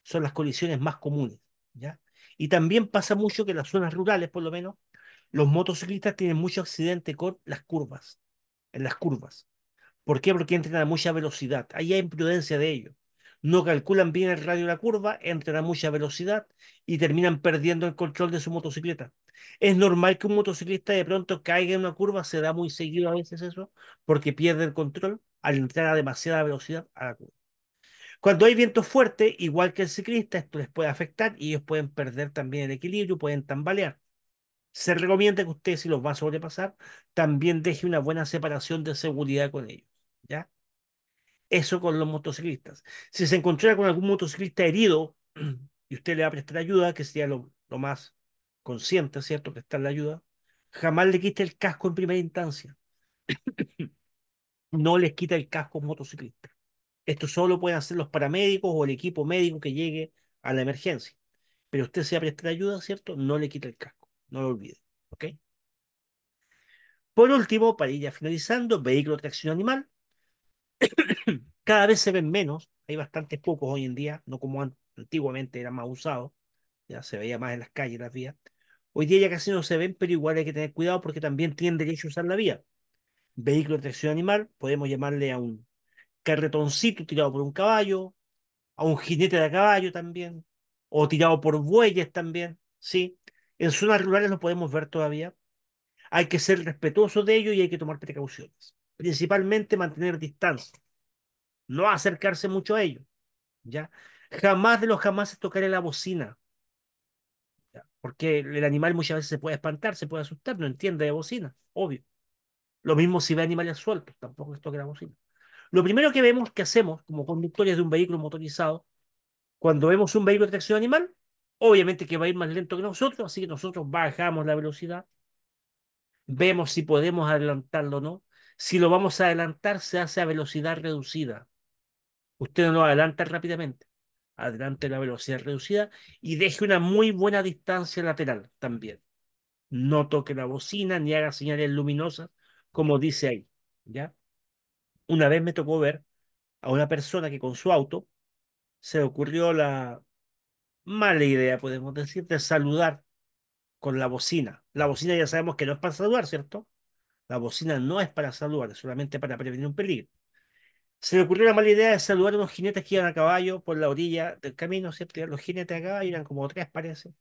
son las colisiones más comunes, ¿ya? Y también pasa mucho que en las zonas rurales, por lo menos, los motociclistas tienen mucho accidente con las curvas, en las curvas. ¿Por qué? Porque entran a mucha velocidad. Ahí hay imprudencia de ellos. No calculan bien el radio de la curva, entran a mucha velocidad y terminan perdiendo el control de su motocicleta. Es normal que un motociclista de pronto caiga en una curva, se da muy seguido a veces eso, porque pierde el control al entrar a demasiada velocidad a la curva. Cuando hay viento fuerte, igual que el ciclista, esto les puede afectar y ellos pueden perder también el equilibrio, pueden tambalear. Se recomienda que usted, si los va a sobrepasar, también deje una buena separación de seguridad con ellos. ¿Ya? Eso con los motociclistas. Si se encuentra con algún motociclista herido *clears throat* y usted le va a prestar ayuda, que sería lo, más consciente, ¿cierto? prestarle la ayuda, jamás le quite el casco en primera instancia. *clears throat* no les quita el casco a motociclista. Esto solo pueden hacer los paramédicos o el equipo médico que llegue a la emergencia. Pero usted se va a prestar ayuda, ¿cierto? No le quita el casco. No lo olviden. ¿Ok? Por último, para ir ya finalizando, vehículo de tracción animal. *coughs* Cada vez se ven menos. Hay bastantes pocos hoy en día, no como antiguamente era más usado, Ya se veía más en las calles, las vías. Hoy día ya casi no se ven, pero igual hay que tener cuidado porque también tienen derecho a usar la vía. Vehículo de tracción animal, podemos llamarle a un carretoncito tirado por un caballo, a un jinete de caballo también, o tirado por bueyes también, ¿sí? En zonas rurales no podemos ver todavía. Hay que ser respetuoso de ello y hay que tomar precauciones. Principalmente mantener distancia. No acercarse mucho a ellos, ¿ya? Jamás de los jamás es en la bocina. Porque el animal muchas veces se puede espantar, se puede asustar, no entiende de bocina, obvio. Lo mismo si ve animales sueltos, tampoco se toca la bocina. Lo primero que vemos que hacemos como conductores de un vehículo motorizado, cuando vemos un vehículo de tracción animal, Obviamente que va a ir más lento que nosotros, así que nosotros bajamos la velocidad, vemos si podemos adelantarlo o no. Si lo vamos a adelantar, se hace a velocidad reducida. Usted no lo adelanta rápidamente, adelante la velocidad reducida y deje una muy buena distancia lateral también. No toque la bocina ni haga señales luminosas, como dice ahí. ¿ya? Una vez me tocó ver a una persona que con su auto se ocurrió la, mala idea, podemos decir, de saludar con la bocina. La bocina ya sabemos que no es para saludar, ¿cierto? La bocina no es para saludar, es solamente para prevenir un peligro. Se le ocurrió la mala idea de saludar a unos jinetes que iban a caballo por la orilla del camino, ¿cierto? Los jinetes a caballo eran como tres, parece.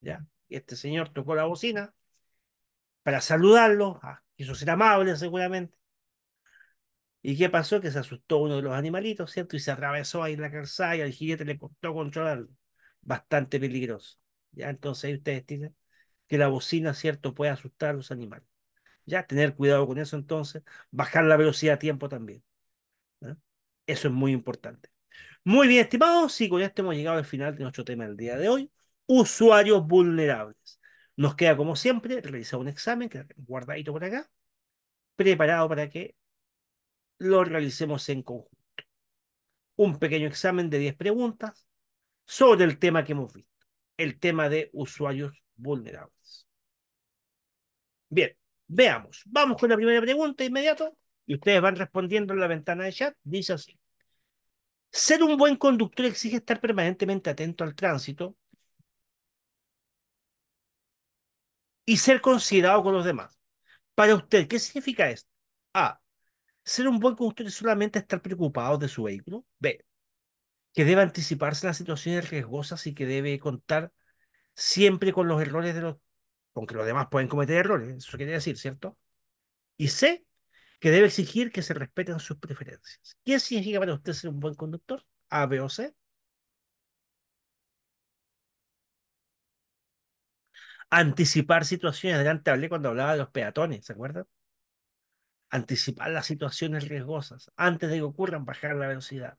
¿ya? Y este señor tocó la bocina para saludarlo, quiso ah, ser amable seguramente. ¿Y qué pasó? Que se asustó uno de los animalitos, ¿cierto? Y se atravesó ahí en la calzada y al jinete le costó controlarlo bastante peligroso. ¿ya? Entonces ahí ustedes tienen que la bocina, ¿cierto?, puede asustar a los animales. ¿ya? Tener cuidado con eso entonces, bajar la velocidad a tiempo también. Eso es muy importante. Muy bien, estimados, y con esto hemos llegado al final de nuestro tema del día de hoy, usuarios vulnerables. Nos queda, como siempre, realizar un examen, que guardadito por acá, preparado para que lo realicemos en conjunto. Un pequeño examen de 10 preguntas, sobre el tema que hemos visto, el tema de usuarios vulnerables. Bien, veamos. Vamos con la primera pregunta inmediato y ustedes van respondiendo en la ventana de chat. Dice así. Ser un buen conductor exige estar permanentemente atento al tránsito y ser considerado con los demás. Para usted, ¿qué significa esto? A. Ser un buen conductor es solamente estar preocupado de su vehículo. B que debe anticiparse las situaciones riesgosas y que debe contar siempre con los errores de los, con que los demás pueden cometer errores, eso quiere decir, ¿cierto? Y C, que debe exigir que se respeten sus preferencias. ¿Qué significa para usted ser un buen conductor? A, B o C. Anticipar situaciones. Adelante hablé cuando hablaba de los peatones, ¿se acuerdan? Anticipar las situaciones riesgosas antes de que ocurran, bajar la velocidad.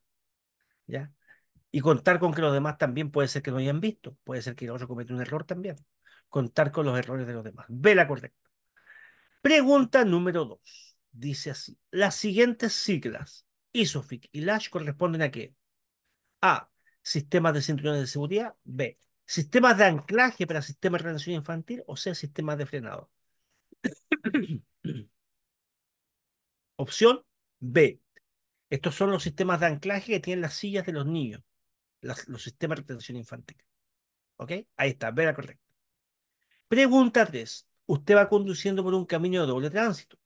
¿Ya? y contar con que los demás también puede ser que lo hayan visto, puede ser que el otro comete un error también. Contar con los errores de los demás. la correcta. Pregunta número dos. Dice así. Las siguientes siglas, ISOFIC y LASH, corresponden a qué? A. Sistemas de cinturones de seguridad. B. Sistemas de anclaje para sistemas de relación infantil. O sea, sistemas de frenado. Opción B. Estos son los sistemas de anclaje que tienen las sillas de los niños los sistemas de retención infantil. ¿Ok? Ahí está, vera correcta. Pregunta 3. Usted va conduciendo por un camino de doble tránsito.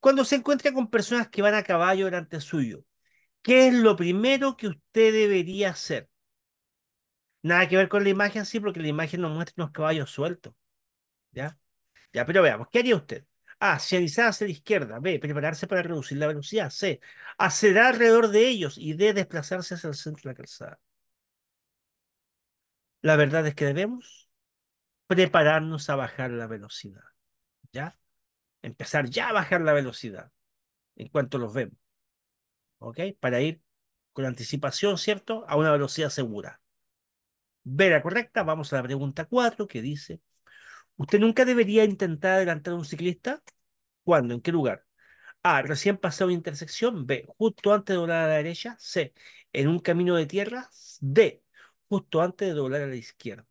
Cuando se encuentra con personas que van a caballo delante suyo, ¿qué es lo primero que usted debería hacer? Nada que ver con la imagen, sí, porque la imagen nos muestra unos caballos sueltos. ¿Ya? Ya, pero veamos, ¿qué haría usted? A. Señalizar hacia la izquierda. B. Prepararse para reducir la velocidad. C. Acelerar alrededor de ellos. Y D. Desplazarse hacia el centro de la calzada la verdad es que debemos prepararnos a bajar la velocidad. ¿Ya? Empezar ya a bajar la velocidad en cuanto los vemos. ¿Ok? Para ir con anticipación, ¿cierto? A una velocidad segura. Vera correcta, vamos a la pregunta 4 que dice, ¿usted nunca debería intentar adelantar a un ciclista? ¿Cuándo? ¿En qué lugar? A. Recién pasado una intersección. B. Justo antes de doblar a la derecha. C. En un camino de tierra. D justo antes de doblar a la izquierda.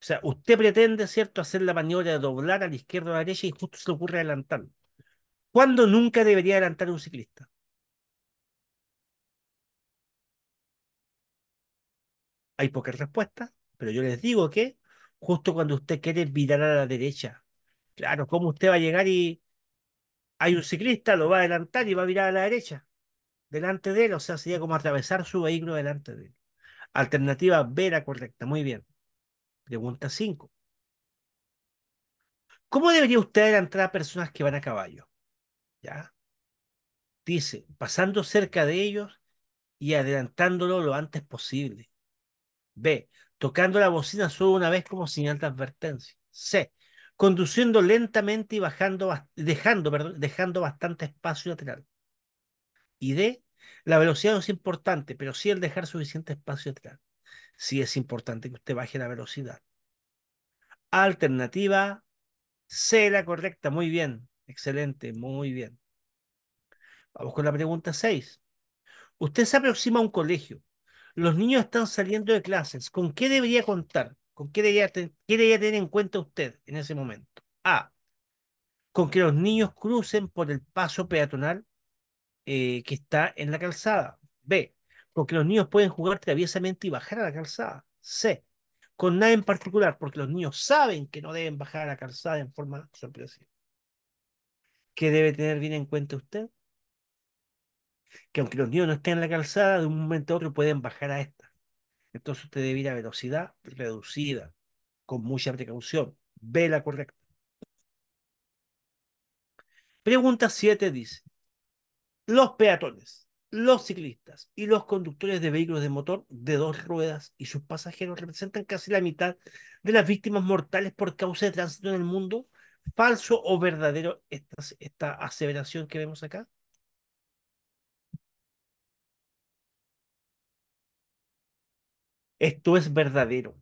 O sea, usted pretende, ¿cierto?, hacer la maniobra de doblar a la izquierda o a la derecha y justo se le ocurre adelantar. ¿Cuándo nunca debería adelantar un ciclista? Hay pocas respuestas, pero yo les digo que justo cuando usted quiere virar a la derecha, claro, ¿cómo usted va a llegar y hay un ciclista, lo va a adelantar y va a virar a la derecha? Delante de él, o sea, sería como atravesar su vehículo delante de él. Alternativa B era correcta. Muy bien. Pregunta 5. ¿Cómo debería usted adelantar a personas que van a caballo? ¿Ya? Dice, pasando cerca de ellos y adelantándolo lo antes posible. B, tocando la bocina solo una vez como señal de advertencia. C, conduciendo lentamente y bajando, dejando, dejando bastante espacio lateral. Y D, la velocidad no es importante, pero sí el dejar suficiente espacio atrás. Sí es importante que usted baje la velocidad. Alternativa C, la correcta. Muy bien. Excelente, muy bien. Vamos con la pregunta 6. Usted se aproxima a un colegio. Los niños están saliendo de clases. ¿Con qué debería contar? ¿Con qué debería, qué debería tener en cuenta usted en ese momento? A. Con que los niños crucen por el paso peatonal eh, que está en la calzada. B, porque los niños pueden jugar traviesamente y bajar a la calzada. C, con nada en particular, porque los niños saben que no deben bajar a la calzada en forma sorpresiva. ¿Qué debe tener bien en cuenta usted? Que aunque los niños no estén en la calzada, de un momento a otro pueden bajar a esta. Entonces usted debe ir a velocidad reducida, con mucha precaución. Ve la correcta. Pregunta 7 dice, los peatones, los ciclistas y los conductores de vehículos de motor de dos ruedas y sus pasajeros representan casi la mitad de las víctimas mortales por causa de tránsito en el mundo. ¿Falso o verdadero esta, esta aseveración que vemos acá? Esto es verdadero.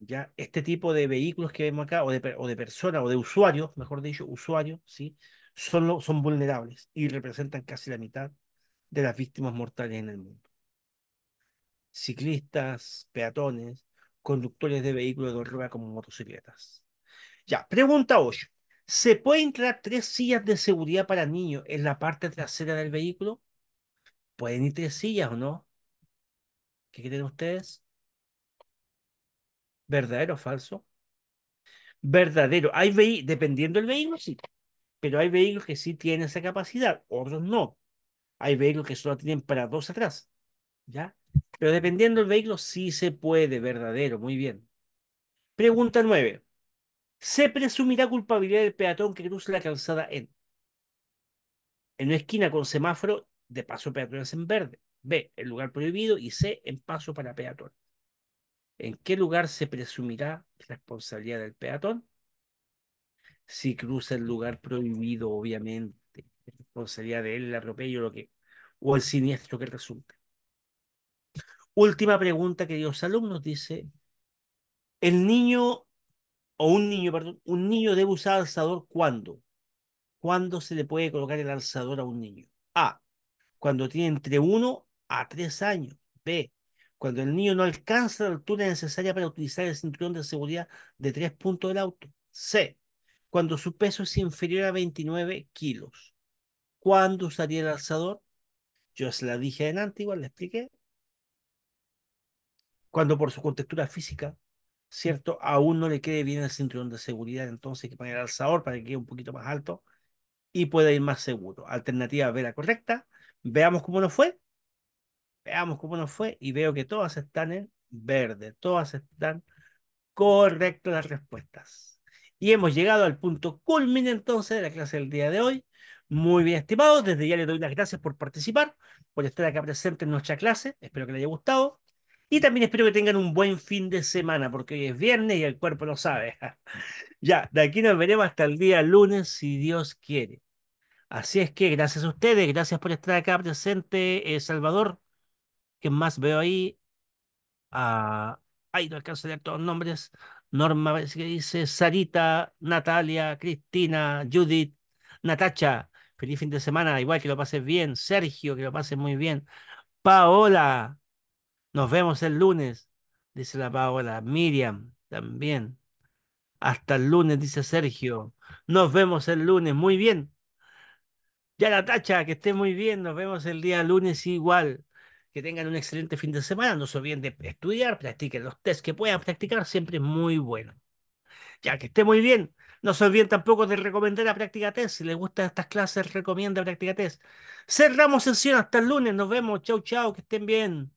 ¿ya? Este tipo de vehículos que vemos acá, o de, o de personas, o de usuarios, mejor dicho, usuarios, ¿sí? son, son vulnerables y representan casi la mitad de las víctimas mortales en el mundo. Ciclistas, peatones, conductores de vehículos de ruedas como motocicletas. Ya, pregunta 8. ¿Se puede entrar tres sillas de seguridad para niños en la parte trasera del vehículo? ¿Pueden ir tres sillas o no? ¿Qué creen ustedes? ¿Verdadero o falso? Verdadero. Hay dependiendo del vehículo, sí pero hay vehículos que sí tienen esa capacidad, otros no. Hay vehículos que solo tienen para dos atrás, ¿ya? Pero dependiendo del vehículo, sí se puede, verdadero, muy bien. Pregunta nueve. ¿Se presumirá culpabilidad del peatón que cruza la calzada en? En una esquina con semáforo de paso peatón en verde. B, el lugar prohibido. Y C, en paso para peatón. ¿En qué lugar se presumirá responsabilidad del peatón? si cruza el lugar prohibido, obviamente. sería de él, el atropello, lo que, o el siniestro que resulte. Última pregunta, que queridos alumnos, dice, el niño, o un niño, perdón, un niño debe usar alzador cuando ¿Cuándo se le puede colocar el alzador a un niño? A, cuando tiene entre 1 a 3 años. B, cuando el niño no alcanza la altura necesaria para utilizar el cinturón de seguridad de tres puntos del auto. C, cuando su peso es inferior a 29 kilos. ¿Cuándo usaría el alzador? Yo se la dije en Antigua, le expliqué. Cuando por su contextura física, ¿cierto? Aún no le quede bien el cinturón de seguridad, entonces hay que poner el alzador para que quede un poquito más alto y pueda ir más seguro. Alternativa B la correcta. Veamos cómo nos fue. Veamos cómo nos fue y veo que todas están en verde. Todas están correctas las respuestas. Y hemos llegado al punto culmine entonces de la clase del día de hoy. Muy bien, estimados. Desde ya les doy las gracias por participar, por estar acá presente en nuestra clase. Espero que les haya gustado. Y también espero que tengan un buen fin de semana, porque hoy es viernes y el cuerpo lo sabe. *laughs* ya, de aquí nos veremos hasta el día lunes, si Dios quiere. Así es que gracias a ustedes, gracias por estar acá presente, eh, Salvador. ¿Qué más veo ahí? Ah, ay, no alcanzo a leer todos los nombres. Norma que dice Sarita, Natalia, Cristina, Judith, Natacha, feliz fin de semana, igual que lo pases bien, Sergio, que lo pases muy bien, Paola, nos vemos el lunes, dice la Paola, Miriam también, hasta el lunes, dice Sergio, nos vemos el lunes, muy bien, ya Natacha, que esté muy bien, nos vemos el día lunes igual que tengan un excelente fin de semana, no se olviden de estudiar, practiquen los test que puedan practicar, siempre es muy bueno. Ya que esté muy bien, no se olviden tampoco de recomendar a Práctica Test, si les gustan estas clases, recomienda Práctica Test. Cerramos sesión, hasta el lunes, nos vemos, chau chau, que estén bien.